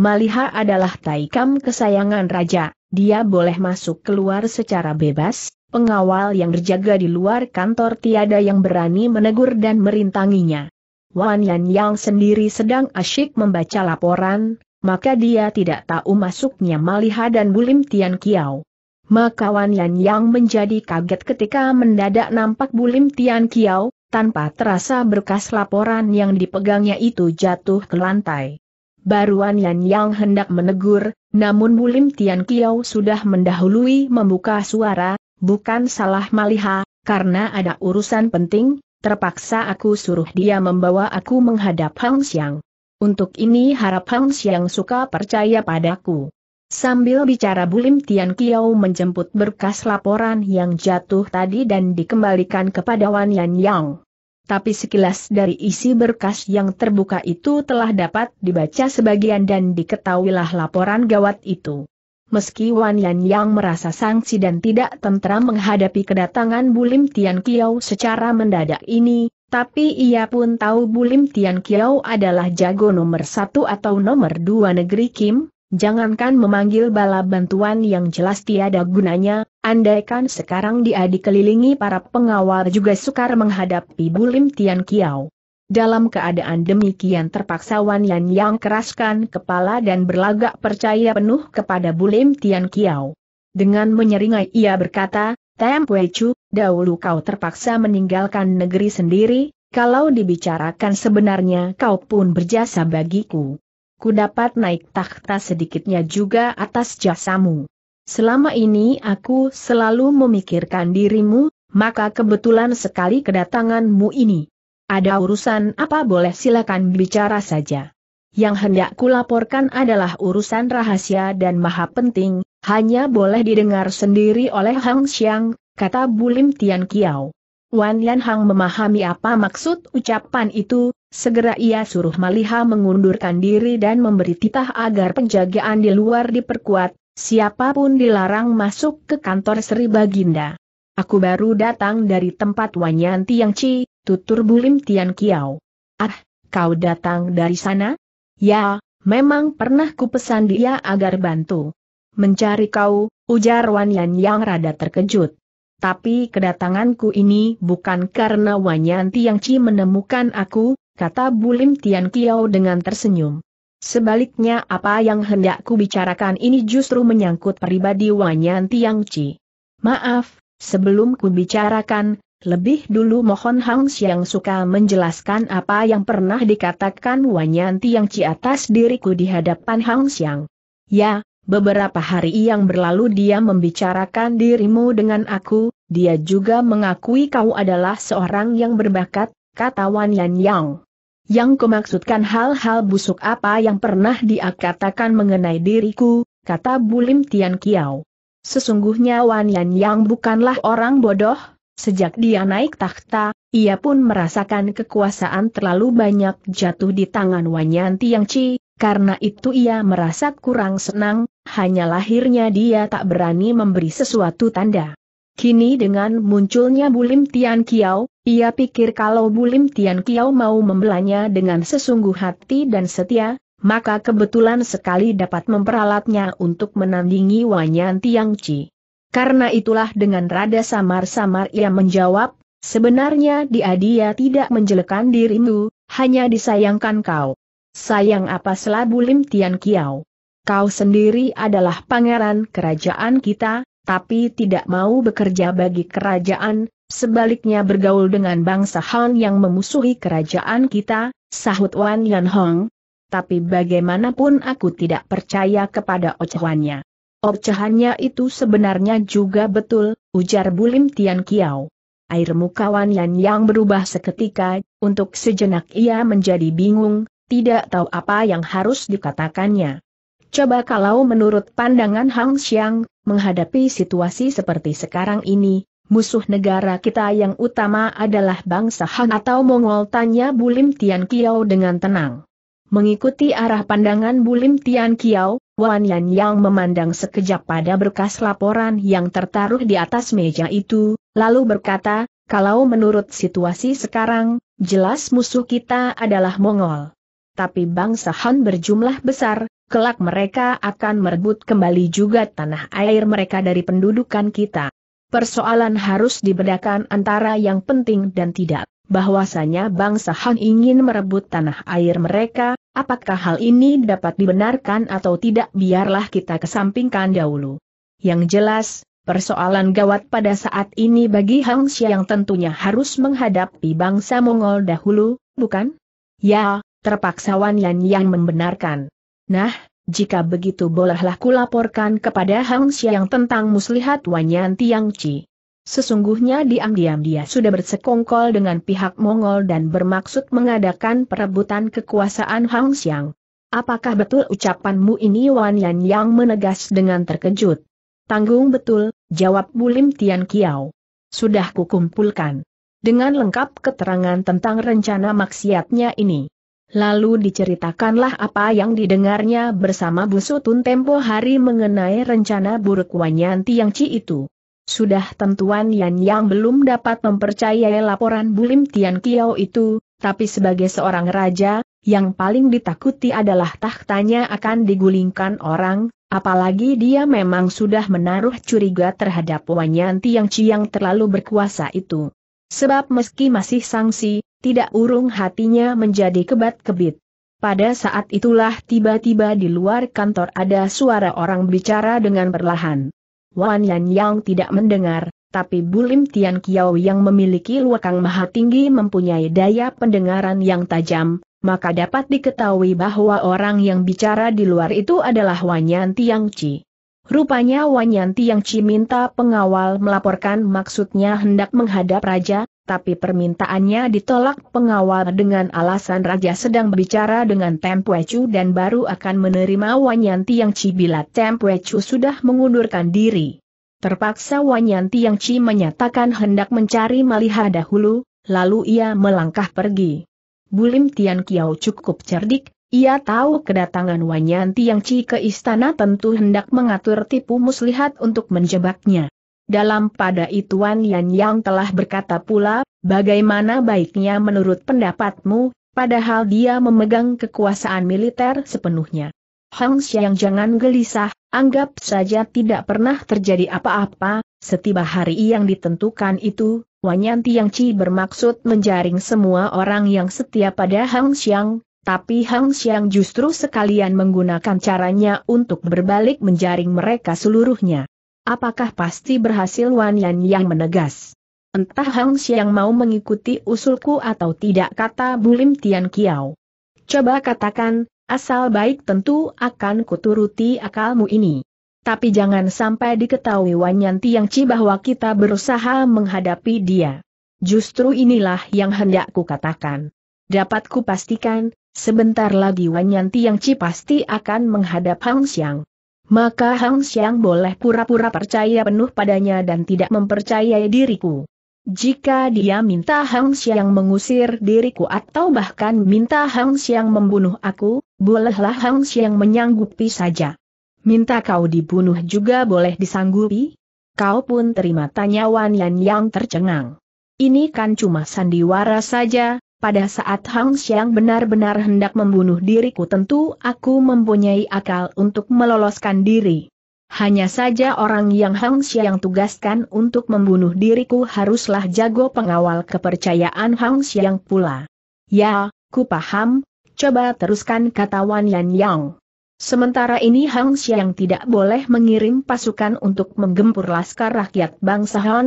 Maliha adalah taikam kesayangan raja, dia boleh masuk keluar secara bebas, pengawal yang berjaga di luar kantor tiada yang berani menegur dan merintanginya. Wan Yan Yang sendiri sedang asyik membaca laporan, maka dia tidak tahu masuknya Maliha dan Bulim Tian Kiao. Maka Wan Yan Yang menjadi kaget ketika mendadak nampak Bulim Tian Kiao, tanpa terasa berkas laporan yang dipegangnya itu jatuh ke lantai. Baruan Yan Yang hendak menegur, namun Bulim Tian Kiao sudah mendahului membuka suara, bukan salah Maliha, karena ada urusan penting, terpaksa aku suruh dia membawa aku menghadap Hang Xiang. Untuk ini harap Hang Xiang suka percaya padaku. Sambil bicara Bulim Tian Kiao menjemput berkas laporan yang jatuh tadi dan dikembalikan kepada Wan Yan Yang tapi sekilas dari isi berkas yang terbuka itu telah dapat dibaca sebagian dan diketahuilah laporan gawat itu. Meski Wan Yan yang merasa sangsi dan tidak tentram menghadapi kedatangan Bulim Tian Kiao secara mendadak ini, tapi ia pun tahu Bulim Tian Kiao adalah jago nomor satu atau nomor dua negeri Kim, jangankan memanggil bala bantuan yang jelas tiada gunanya, Andaikan sekarang dia dikelilingi para pengawal juga sukar menghadapi Bulim Tian Kiao. Dalam keadaan demikian terpaksa Wan Yan yang keraskan kepala dan berlagak percaya penuh kepada Bulim Tian Kiao. Dengan menyeringai ia berkata, Tem Wei Chu, dahulu kau terpaksa meninggalkan negeri sendiri, kalau dibicarakan sebenarnya kau pun berjasa bagiku. Ku dapat naik takhta sedikitnya juga atas jasamu. Selama ini aku selalu memikirkan dirimu, maka kebetulan sekali kedatanganmu ini. Ada urusan apa boleh silakan bicara saja. Yang hendak kulaporkan adalah urusan rahasia dan maha penting, hanya boleh didengar sendiri oleh Hang Xiang, kata Bulim Tian Kiao. Wan Lian Hang memahami apa maksud ucapan itu, segera ia suruh Maliha mengundurkan diri dan memberi titah agar penjagaan di luar diperkuat, siapapun dilarang masuk ke kantor Sri Baginda. Aku baru datang dari tempat Wanyan yang Chi, tutur Bulim Tian Kiao. Ah, kau datang dari sana? Ya, memang pernah kupesan dia agar bantu. Mencari kau, ujar Wanyan yang rada terkejut. Tapi kedatanganku ini bukan karena Wanyan yang Chi menemukan aku, kata Bulim Tian Kiao dengan tersenyum. Sebaliknya apa yang hendak ku bicarakan ini justru menyangkut pribadi Wanyan Tiang Chi. Maaf, sebelum ku bicarakan, lebih dulu mohon Hang Xiang suka menjelaskan apa yang pernah dikatakan Wanyan Tiang Chi atas diriku di hadapan Hang Xiang. Ya, beberapa hari yang berlalu dia membicarakan dirimu dengan aku, dia juga mengakui kau adalah seorang yang berbakat, kata Wanyan Yang. Yang kumaksudkan hal-hal busuk apa yang pernah dia katakan mengenai diriku, kata Bulim Tian Kiao. Sesungguhnya Wan Yan yang bukanlah orang bodoh, sejak dia naik takhta, ia pun merasakan kekuasaan terlalu banyak jatuh di tangan Wan Yan Tiang Chi, karena itu ia merasa kurang senang, hanya lahirnya dia tak berani memberi sesuatu tanda. Kini dengan munculnya Bulim Tian Kiao, ia pikir kalau Bulim Tian Kiao mau membelanya dengan sesungguh hati dan setia, maka kebetulan sekali dapat memperalatnya untuk menandingi Wanyan Tiang Chi. Karena itulah dengan rada samar-samar ia menjawab, sebenarnya dia dia tidak menjelekan dirimu, hanya disayangkan kau. Sayang apa selah Bulim Tian Kiao? Kau sendiri adalah pangeran kerajaan kita, tapi tidak mau bekerja bagi kerajaan, sebaliknya bergaul dengan bangsa Han yang memusuhi kerajaan kita, sahut Wan Yan Hong. Tapi bagaimanapun aku tidak percaya kepada ocehannya. Ocehannya itu sebenarnya juga betul, ujar Bulim Tian Kiao. Air muka Wan Yan yang berubah seketika, untuk sejenak ia menjadi bingung, tidak tahu apa yang harus dikatakannya. Coba kalau menurut pandangan Hang Xiang, menghadapi situasi seperti sekarang ini, musuh negara kita yang utama adalah bangsa Han atau Mongol tanya Bulim Tian Kiao dengan tenang. Mengikuti arah pandangan Bulim Tian Kiao, Wan Yan yang memandang sekejap pada berkas laporan yang tertaruh di atas meja itu, lalu berkata, kalau menurut situasi sekarang, jelas musuh kita adalah Mongol tapi bangsa Han berjumlah besar, kelak mereka akan merebut kembali juga tanah air mereka dari pendudukan kita. Persoalan harus dibedakan antara yang penting dan tidak, bahwasanya bangsa Han ingin merebut tanah air mereka, apakah hal ini dapat dibenarkan atau tidak biarlah kita kesampingkan dahulu. Yang jelas, Persoalan gawat pada saat ini bagi Hang Xiang tentunya harus menghadapi bangsa Mongol dahulu, bukan? Ya, Terpaksa Wan Yan yang membenarkan. Nah, jika begitu bolehlah kulaporkan kepada Hang Xiang tentang muslihat Wan Yan Tiang Chi. Sesungguhnya diam-diam dia sudah bersekongkol dengan pihak Mongol dan bermaksud mengadakan perebutan kekuasaan Hang Xiang. Apakah betul ucapanmu ini Wan Yan yang menegas dengan terkejut? Tanggung betul, jawab Bulim Tian Kiao. Sudah kukumpulkan. Dengan lengkap keterangan tentang rencana maksiatnya ini. Lalu diceritakanlah apa yang didengarnya bersama Busutun tempo hari mengenai rencana buruk Yang Tiangci itu. Sudah tentuan Yan yang belum dapat mempercayai laporan Bulim Tian Kiao itu, tapi sebagai seorang raja, yang paling ditakuti adalah tahtanya akan digulingkan orang, apalagi dia memang sudah menaruh curiga terhadap Yang Tiangci yang terlalu berkuasa itu. Sebab meski masih sanksi tidak urung hatinya menjadi kebat-kebit. Pada saat itulah tiba-tiba di luar kantor ada suara orang bicara dengan perlahan. Wan Yan Yang tidak mendengar, tapi Bulim Tian Kiao yang memiliki luakang maha tinggi mempunyai daya pendengaran yang tajam, maka dapat diketahui bahwa orang yang bicara di luar itu adalah Wan Yan Tiang Chi. Rupanya Wan Yan Tiang Chi minta pengawal melaporkan maksudnya hendak menghadap raja, tapi permintaannya ditolak pengawal dengan alasan raja sedang berbicara dengan Tempuecu dan baru akan menerima Wanyanti yang Cibila. bila Tempuecu sudah mengundurkan diri. Terpaksa Wanyanti yang Chi menyatakan hendak mencari Maliha dahulu, lalu ia melangkah pergi. Bulim Tian Kiao cukup cerdik, ia tahu kedatangan Wanyanti yang Chi ke istana tentu hendak mengatur tipu muslihat untuk menjebaknya. Dalam pada ituan Yan Yang telah berkata pula, bagaimana baiknya menurut pendapatmu, padahal dia memegang kekuasaan militer sepenuhnya. Hang Xiang jangan gelisah, anggap saja tidak pernah terjadi apa-apa, setiba hari yang ditentukan itu, Wanyan Tiang Chi bermaksud menjaring semua orang yang setia pada Hang Xiang, tapi Hang Xiang justru sekalian menggunakan caranya untuk berbalik menjaring mereka seluruhnya. Apakah pasti berhasil Wan Yan yang menegas? Entah Hang Xiang mau mengikuti usulku atau tidak kata Bulim Tian Kiao. Coba katakan, asal baik tentu akan kuturuti akalmu ini. Tapi jangan sampai diketahui Yan Tiang Chi bahwa kita berusaha menghadapi dia. Justru inilah yang hendak ku katakan. Dapat ku pastikan, sebentar lagi Yan Tiang Chi pasti akan menghadap Hang Xiang. Maka Hang Xiang boleh pura-pura percaya penuh padanya dan tidak mempercayai diriku. Jika dia minta Hang Xiang mengusir diriku atau bahkan minta Hang Xiang membunuh aku, bolehlah Hang Xiang menyanggupi saja. Minta kau dibunuh juga boleh disanggupi? Kau pun terima tanya Wan Yan yang tercengang. Ini kan cuma sandiwara saja, pada saat Hang Xiang benar-benar hendak membunuh diriku tentu aku mempunyai akal untuk meloloskan diri. Hanya saja orang yang Hang Xiang tugaskan untuk membunuh diriku haruslah jago pengawal kepercayaan Hang Xiang pula. Ya, ku paham, coba teruskan kata Wan Yan Yang. Sementara ini Hang Xiang tidak boleh mengirim pasukan untuk menggempur laskar rakyat bangsa Han.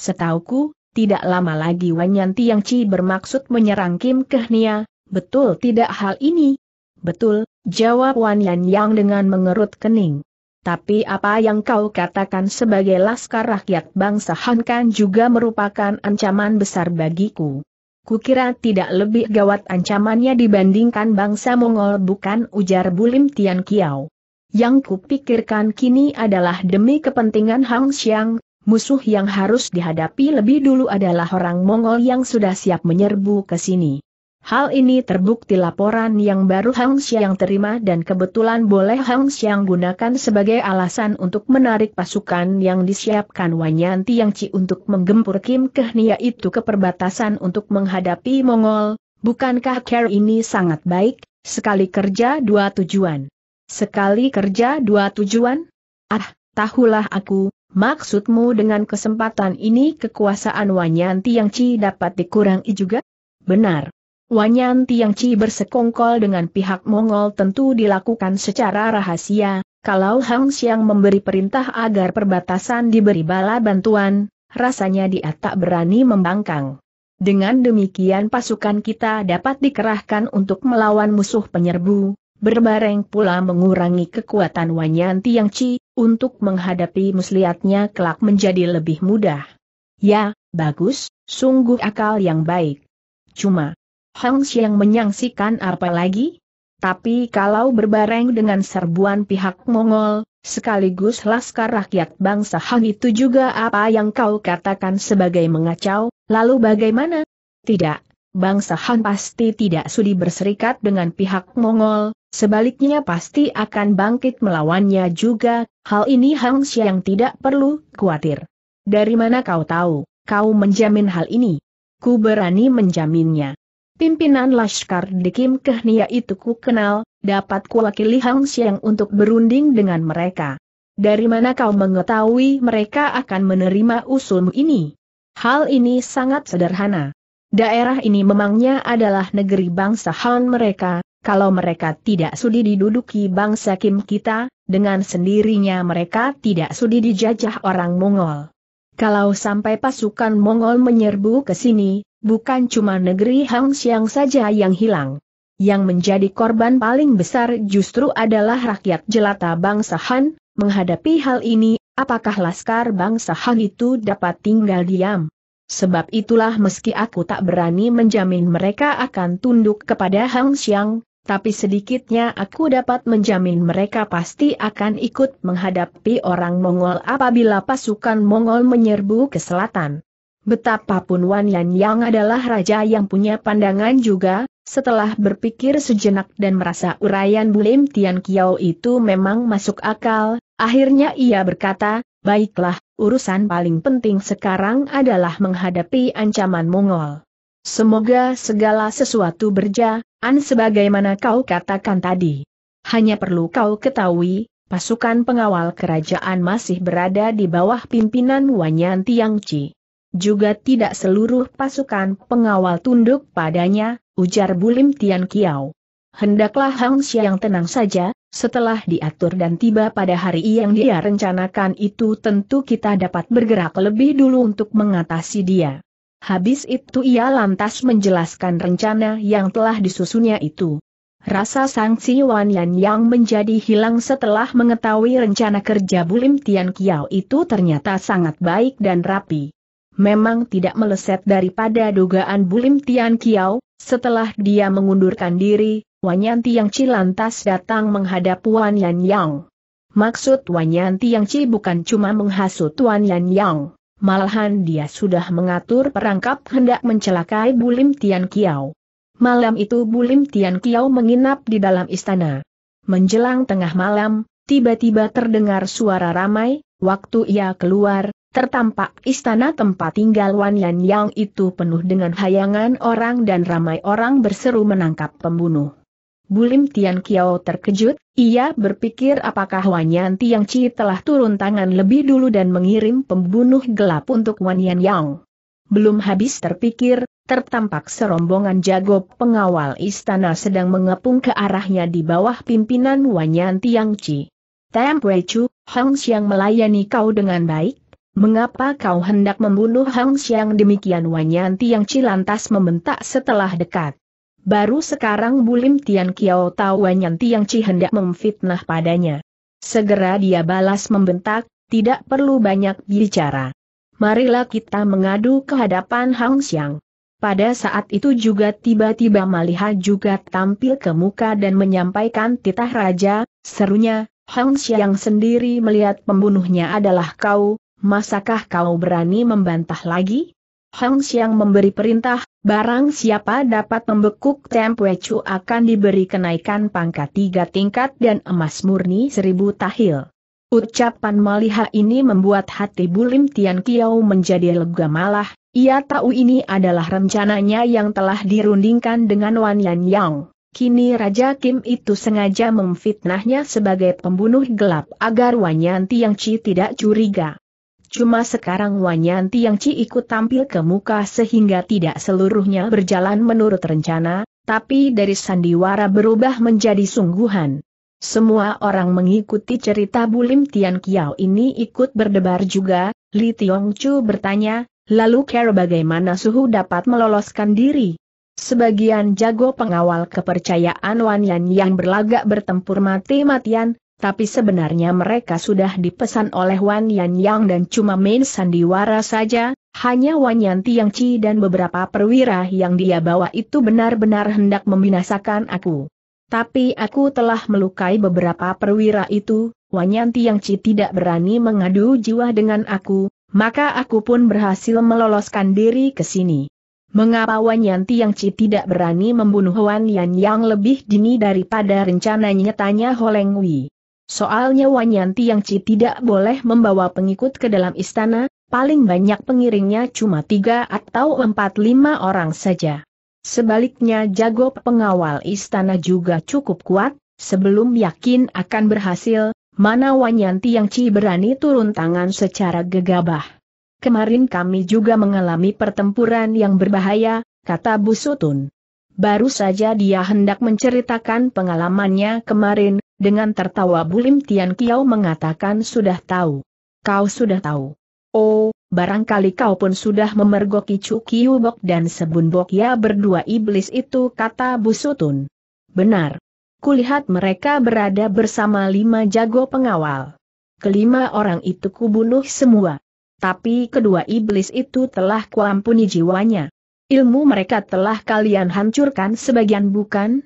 Setauku, tidak lama lagi Wanyan Chi bermaksud menyerang Kim Kehnia, betul tidak hal ini? Betul, jawab Wanyan Yang dengan mengerut kening. Tapi apa yang kau katakan sebagai laskar rakyat bangsa Hankan juga merupakan ancaman besar bagiku. Kukira tidak lebih gawat ancamannya dibandingkan bangsa Mongol bukan ujar Bulim Tian Kiao. Yang kupikirkan kini adalah demi kepentingan Hang Xiang, musuh yang harus dihadapi lebih dulu adalah orang Mongol yang sudah siap menyerbu ke sini. Hal ini terbukti laporan yang baru Hang Xiang terima dan kebetulan boleh Hang Xiang gunakan sebagai alasan untuk menarik pasukan yang disiapkan Wanyan Tiangci untuk menggempur Kim Kehnia itu ke perbatasan untuk menghadapi Mongol. Bukankah care ini sangat baik, sekali kerja dua tujuan? Sekali kerja dua tujuan? Ah, tahulah aku, Maksudmu dengan kesempatan ini kekuasaan Wanyan Chi dapat dikurangi juga? Benar. Wanyan Chi bersekongkol dengan pihak Mongol tentu dilakukan secara rahasia, kalau Hang Xiang memberi perintah agar perbatasan diberi bala bantuan, rasanya dia tak berani membangkang. Dengan demikian pasukan kita dapat dikerahkan untuk melawan musuh penyerbu, berbareng pula mengurangi kekuatan Wanyan Chi untuk menghadapi muslihatnya kelak menjadi lebih mudah. Ya, bagus, sungguh akal yang baik. Cuma, Hang Xiang menyangsikan apa lagi? Tapi kalau berbareng dengan serbuan pihak Mongol, sekaligus laskar rakyat bangsa Hang itu juga apa yang kau katakan sebagai mengacau, lalu bagaimana? Tidak, bangsa Han pasti tidak sudi berserikat dengan pihak Mongol, Sebaliknya pasti akan bangkit melawannya juga, hal ini Hang Xiang tidak perlu khawatir. Dari mana kau tahu, kau menjamin hal ini? Ku berani menjaminnya. Pimpinan Laskar di Kim Kehnia itu ku kenal, dapat kuwakili Hang Xiang untuk berunding dengan mereka. Dari mana kau mengetahui mereka akan menerima usulmu ini? Hal ini sangat sederhana. Daerah ini memangnya adalah negeri bangsa Han mereka, kalau mereka tidak sudi diduduki bangsa Kim kita, dengan sendirinya mereka tidak sudi dijajah orang Mongol. Kalau sampai pasukan Mongol menyerbu ke sini, bukan cuma negeri Hang Siang saja yang hilang. Yang menjadi korban paling besar justru adalah rakyat jelata bangsa Han, menghadapi hal ini, apakah laskar bangsa Han itu dapat tinggal diam? Sebab itulah meski aku tak berani menjamin mereka akan tunduk kepada Hang Xiang, tapi sedikitnya aku dapat menjamin mereka pasti akan ikut menghadapi orang Mongol apabila pasukan Mongol menyerbu ke selatan. Betapapun Wan Yan Yang adalah raja yang punya pandangan juga, setelah berpikir sejenak dan merasa uraian Bulim Tian Kiao itu memang masuk akal, akhirnya ia berkata, baiklah, urusan paling penting sekarang adalah menghadapi ancaman Mongol. Semoga segala sesuatu berjalan sebagaimana kau katakan tadi. Hanya perlu kau ketahui, pasukan pengawal kerajaan masih berada di bawah pimpinan Wanyan Tiangci. Juga tidak seluruh pasukan pengawal tunduk padanya, ujar Bulim Tian Kiao. Hendaklah Hang Xiang tenang saja, setelah diatur dan tiba pada hari yang dia rencanakan itu tentu kita dapat bergerak lebih dulu untuk mengatasi dia. Habis itu ia lantas menjelaskan rencana yang telah disusunnya itu. Rasa sanksi Wan Yan yang menjadi hilang setelah mengetahui rencana kerja Bulim Tian Kiao itu ternyata sangat baik dan rapi. Memang tidak meleset daripada dugaan Bulim Tian Kiao, setelah dia mengundurkan diri, Wan Wanyanti Yang cilantas lantas datang menghadap Wan Yan Yang. Maksud Wan Wanyanti Yang Chi bukan cuma menghasut Wan Yan Yang Malahan dia sudah mengatur perangkap hendak mencelakai Bulim Tian Kiao. Malam itu Bulim Tian Kiao menginap di dalam istana. Menjelang tengah malam, tiba-tiba terdengar suara ramai, waktu ia keluar, tertampak istana tempat tinggal Wan Yan yang itu penuh dengan hayangan orang dan ramai orang berseru menangkap pembunuh. Bulim Tian Kiao terkejut, ia berpikir apakah Yan Tiang Chi telah turun tangan lebih dulu dan mengirim pembunuh gelap untuk Wan Yan Yang. Belum habis terpikir, tertampak serombongan jago pengawal istana sedang mengepung ke arahnya di bawah pimpinan Yan Tiang Chi. Tem Chu, Hang Xiang melayani kau dengan baik, mengapa kau hendak membunuh Hang Xiang demikian Yan Tiang Chi lantas membentak setelah dekat. Baru sekarang Bulim Tian Kiao tahu Wanyan Tiang Ci hendak memfitnah padanya. Segera dia balas membentak, tidak perlu banyak bicara. Marilah kita mengadu ke hadapan Hang Xiang. Pada saat itu juga tiba-tiba Maliha juga tampil ke muka dan menyampaikan titah raja, serunya, Hang Xiang sendiri melihat pembunuhnya adalah kau, masakah kau berani membantah lagi? Hang Xiang memberi perintah, barang siapa dapat membekuk Tempue Chu akan diberi kenaikan pangkat tiga tingkat dan emas murni seribu tahil. Ucapan Maliha ini membuat hati Bulim Tian Kiao menjadi lega malah, ia tahu ini adalah rencananya yang telah dirundingkan dengan Wan Yan Yang. Kini Raja Kim itu sengaja memfitnahnya sebagai pembunuh gelap agar Wan Yan Tiang Chi tidak curiga. Cuma sekarang yang ci ikut tampil ke muka sehingga tidak seluruhnya berjalan menurut rencana, tapi dari sandiwara berubah menjadi sungguhan. Semua orang mengikuti cerita Bulim Tian Kiao ini ikut berdebar juga, Li Tiong Chu bertanya, lalu care bagaimana suhu dapat meloloskan diri? Sebagian jago pengawal kepercayaan Wanyan yang berlagak bertempur mati-matian, tapi sebenarnya mereka sudah dipesan oleh Wan Yan Yang dan cuma main sandiwara saja, hanya Wan Yan Tiang Chi dan beberapa perwira yang dia bawa itu benar-benar hendak membinasakan aku. Tapi aku telah melukai beberapa perwira itu, Wan Yan Tiang Chi tidak berani mengadu jiwa dengan aku, maka aku pun berhasil meloloskan diri ke sini. Mengapa Wan Yan Tiang Chi tidak berani membunuh Wan Yan yang lebih dini daripada rencananya tanya Holeng Wei. Soalnya Wanyanti ci tidak boleh membawa pengikut ke dalam istana, paling banyak pengiringnya cuma tiga atau empat lima orang saja. Sebaliknya jago pengawal istana juga cukup kuat, sebelum yakin akan berhasil, mana Wanyanti ci berani turun tangan secara gegabah. Kemarin kami juga mengalami pertempuran yang berbahaya, kata Busutun. Baru saja dia hendak menceritakan pengalamannya kemarin, dengan tertawa Bulim Tian Kiao mengatakan sudah tahu. Kau sudah tahu. Oh, barangkali kau pun sudah memergoki Chu Bok dan Sebun Bok ya berdua iblis itu kata Busutun. Benar. Kulihat mereka berada bersama lima jago pengawal. Kelima orang itu kubunuh semua. Tapi kedua iblis itu telah kuampuni jiwanya. Ilmu mereka telah kalian hancurkan sebagian bukan?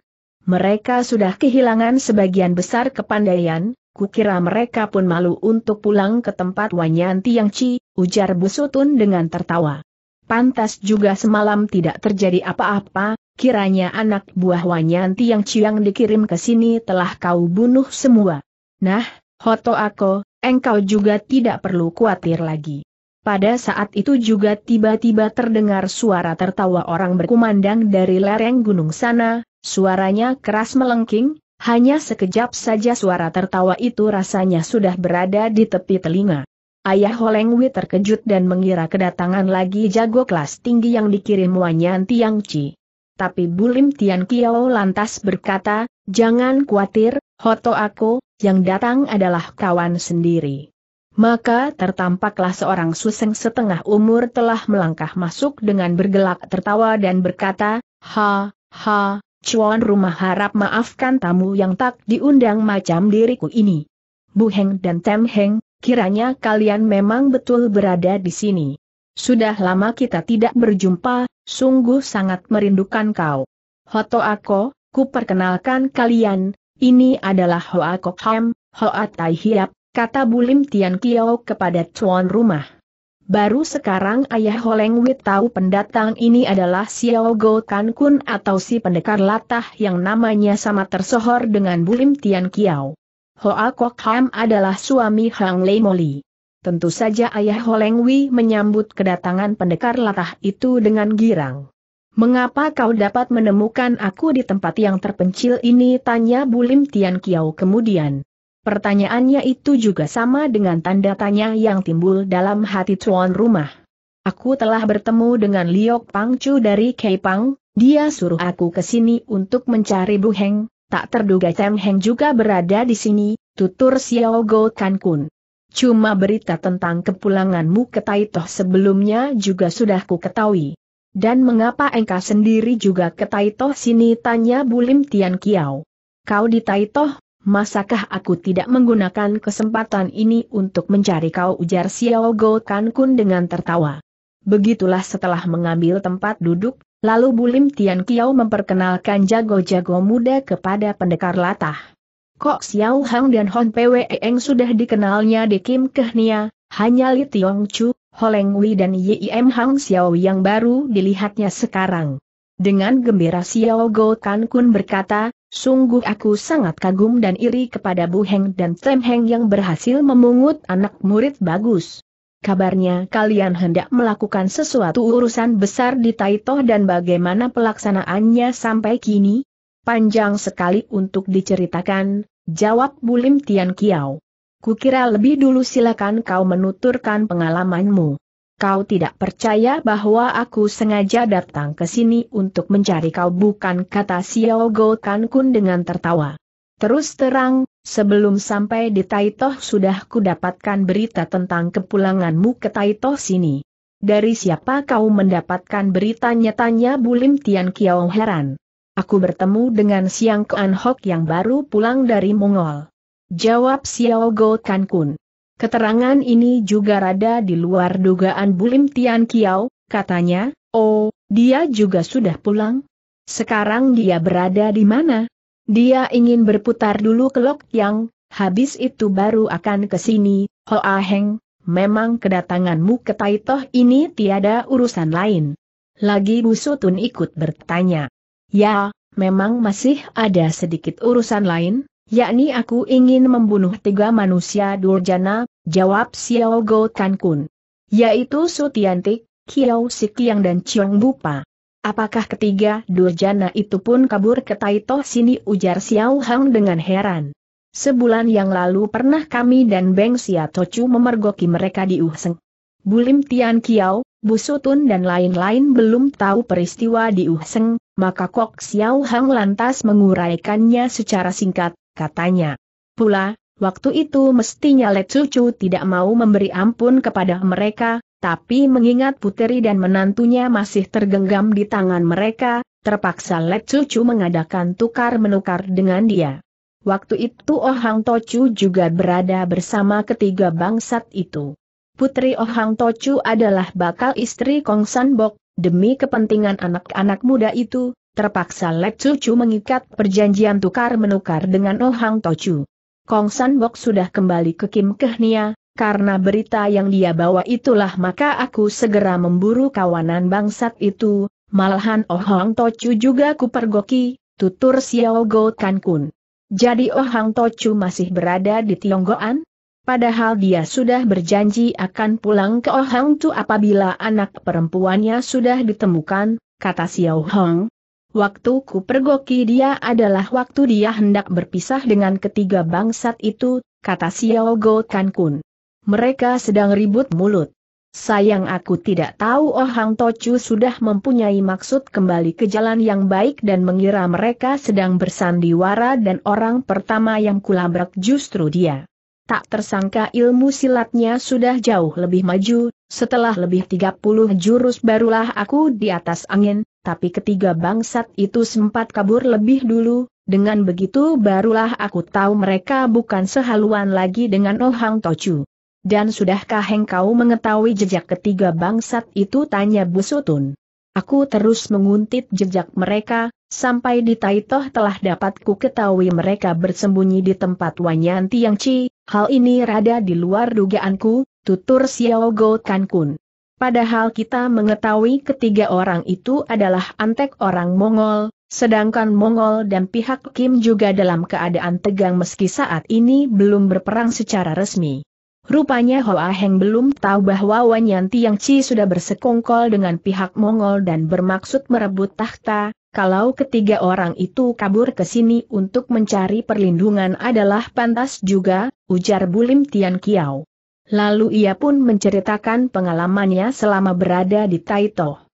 Mereka sudah kehilangan sebagian besar kepandaian, kukira mereka pun malu untuk pulang ke tempat Wanyan Chi, ujar Busutun dengan tertawa. Pantas juga semalam tidak terjadi apa-apa, kiranya anak buah Wanyan yang yang dikirim ke sini telah kau bunuh semua. Nah, Hoto Ako, engkau juga tidak perlu khawatir lagi. Pada saat itu juga tiba-tiba terdengar suara tertawa orang berkumandang dari lereng gunung sana, Suaranya keras melengking, hanya sekejap saja suara tertawa itu rasanya sudah berada di tepi telinga. Ayah Holengwi terkejut dan mengira kedatangan lagi jago kelas tinggi yang dikirim Wanyan Ci. Tapi Bulim Tian Kiao lantas berkata, jangan khawatir, Hoto aku, yang datang adalah kawan sendiri. Maka tertampaklah seorang suseng setengah umur telah melangkah masuk dengan bergelak tertawa dan berkata, ha, ha, Cuan rumah harap maafkan tamu yang tak diundang macam diriku ini. Bu Heng dan Tem Heng, kiranya kalian memang betul berada di sini. Sudah lama kita tidak berjumpa, sungguh sangat merindukan kau. Hoto Ako, ku perkenalkan kalian, ini adalah Hoa Kok Ham, Hoa Tai Hiap, kata Bulim Tian Kiao kepada Cuan rumah. Baru sekarang ayah Holeng Wit tahu pendatang ini adalah Xiao Go Kan Kun atau si pendekar latah yang namanya sama tersohor dengan Bulim Tian Kiao. Hoa Kok Ham adalah suami Hang Lei Moli. Tentu saja ayah Holeng Wi menyambut kedatangan pendekar latah itu dengan girang. Mengapa kau dapat menemukan aku di tempat yang terpencil ini? Tanya Bulim Tian Kiao kemudian. Pertanyaannya itu juga sama dengan tanda tanya yang timbul dalam hati tuan rumah. Aku telah bertemu dengan Liok Pangcu dari Kepang. dia suruh aku ke sini untuk mencari Bu Heng, tak terduga Tem Heng juga berada di sini, tutur Xiao Go Kan Kun. Cuma berita tentang kepulanganmu ke Taitoh sebelumnya juga sudah ku ketahui. Dan mengapa engkau sendiri juga ke Taitoh sini tanya Bulim Tian Kiao. Kau di Taitoh, Masakah aku tidak menggunakan kesempatan ini untuk mencari kau ujar Xiao Go Kan Kun dengan tertawa. Begitulah setelah mengambil tempat duduk, lalu Bulim Tian Kiao memperkenalkan jago-jago muda kepada pendekar latah. Kok Xiao Hang dan Hon Pwe Eng sudah dikenalnya di Kim Kehnia, hanya Li Tiong Chu, Holeng Wei dan Yim Hang Xiao yang baru dilihatnya sekarang. Dengan gembira Xiao Go Kan Kun berkata, Sungguh aku sangat kagum dan iri kepada Bu Heng dan Tem Heng yang berhasil memungut anak murid bagus. Kabarnya kalian hendak melakukan sesuatu urusan besar di Taito dan bagaimana pelaksanaannya sampai kini? Panjang sekali untuk diceritakan, jawab Bulim Tian Kiao. Kukira lebih dulu silakan kau menuturkan pengalamanmu. Kau tidak percaya bahwa aku sengaja datang ke sini untuk mencari kau bukan kata Xiao Go Kan Kun dengan tertawa. Terus terang, sebelum sampai di Taitoh sudah dapatkan berita tentang kepulanganmu ke Taitoh sini. Dari siapa kau mendapatkan beritanya tanya Bulim Tian Kiao heran. Aku bertemu dengan Siang Kuan Hok yang baru pulang dari Mongol. Jawab Xiao Go Kan Kun. Keterangan ini juga rada di luar dugaan Bulim Tian Kiao, katanya, oh, dia juga sudah pulang? Sekarang dia berada di mana? Dia ingin berputar dulu ke Lok Yang, habis itu baru akan ke sini, Hoa Heng, memang kedatanganmu ke Taitoh ini tiada urusan lain. Lagi Bu Sutun ikut bertanya. Ya, memang masih ada sedikit urusan lain, yakni aku ingin membunuh tiga manusia durjana, jawab Xiao Go Kun. Yaitu Su Kiao Sikiang dan Chiong Bupa. Apakah ketiga durjana itu pun kabur ke Taito sini ujar Xiao Hang dengan heran. Sebulan yang lalu pernah kami dan Beng Xia Tochu memergoki mereka di Uhseng. Bulim Tian Kiao, Busutun dan lain-lain belum tahu peristiwa di Uhseng, maka Kok Xiao Hang lantas menguraikannya secara singkat, katanya. Pula, waktu itu mestinya Let Cucu tidak mau memberi ampun kepada mereka, tapi mengingat puteri dan menantunya masih tergenggam di tangan mereka, terpaksa Let Cucu mengadakan tukar-menukar dengan dia. Waktu itu Oh Hang Tocu juga berada bersama ketiga bangsat itu. Putri Oh Hang Tocu adalah bakal istri Kong San Bok, demi kepentingan anak-anak muda itu, Terpaksa Lek Cucu mengikat perjanjian tukar-menukar dengan Oh Hang Tochu. Kong San Bok sudah kembali ke Kim Kehnia, karena berita yang dia bawa itulah maka aku segera memburu kawanan bangsat itu, malahan Oh Hang Tochu juga kupergoki, tutur Xiao Go Kan Kun. Jadi Oh Hang Tochu masih berada di Tionggoan? Padahal dia sudah berjanji akan pulang ke Oh Hang Tu apabila anak perempuannya sudah ditemukan, kata Xiao Hong, Waktu ku pergoki dia adalah waktu dia hendak berpisah dengan ketiga bangsat itu, kata Xiao Go Kan Kun. Mereka sedang ribut mulut. Sayang aku tidak tahu Oh Hang Tochu sudah mempunyai maksud kembali ke jalan yang baik dan mengira mereka sedang bersandiwara dan orang pertama yang kulabrak justru dia. Tak tersangka ilmu silatnya sudah jauh lebih maju, setelah lebih 30 jurus barulah aku di atas angin, tapi ketiga bangsat itu sempat kabur lebih dulu, dengan begitu barulah aku tahu mereka bukan sehaluan lagi dengan Oh Tochu. Dan sudahkah engkau mengetahui jejak ketiga bangsat itu tanya Busutun. Aku terus menguntit jejak mereka, sampai di Taitoh telah dapat ku ketahui mereka bersembunyi di tempat Wanyan Tiangci, hal ini rada di luar dugaanku, tutur Xiao Go Kankun. Padahal kita mengetahui ketiga orang itu adalah antek orang Mongol, sedangkan Mongol dan pihak Kim juga dalam keadaan tegang meski saat ini belum berperang secara resmi. Rupanya Hoa Heng belum tahu bahwa Wan Yan Yang Chi sudah bersekongkol dengan pihak Mongol dan bermaksud merebut tahta, kalau ketiga orang itu kabur ke sini untuk mencari perlindungan adalah pantas juga, ujar Bulim Tian Kiao. Lalu ia pun menceritakan pengalamannya selama berada di Taito.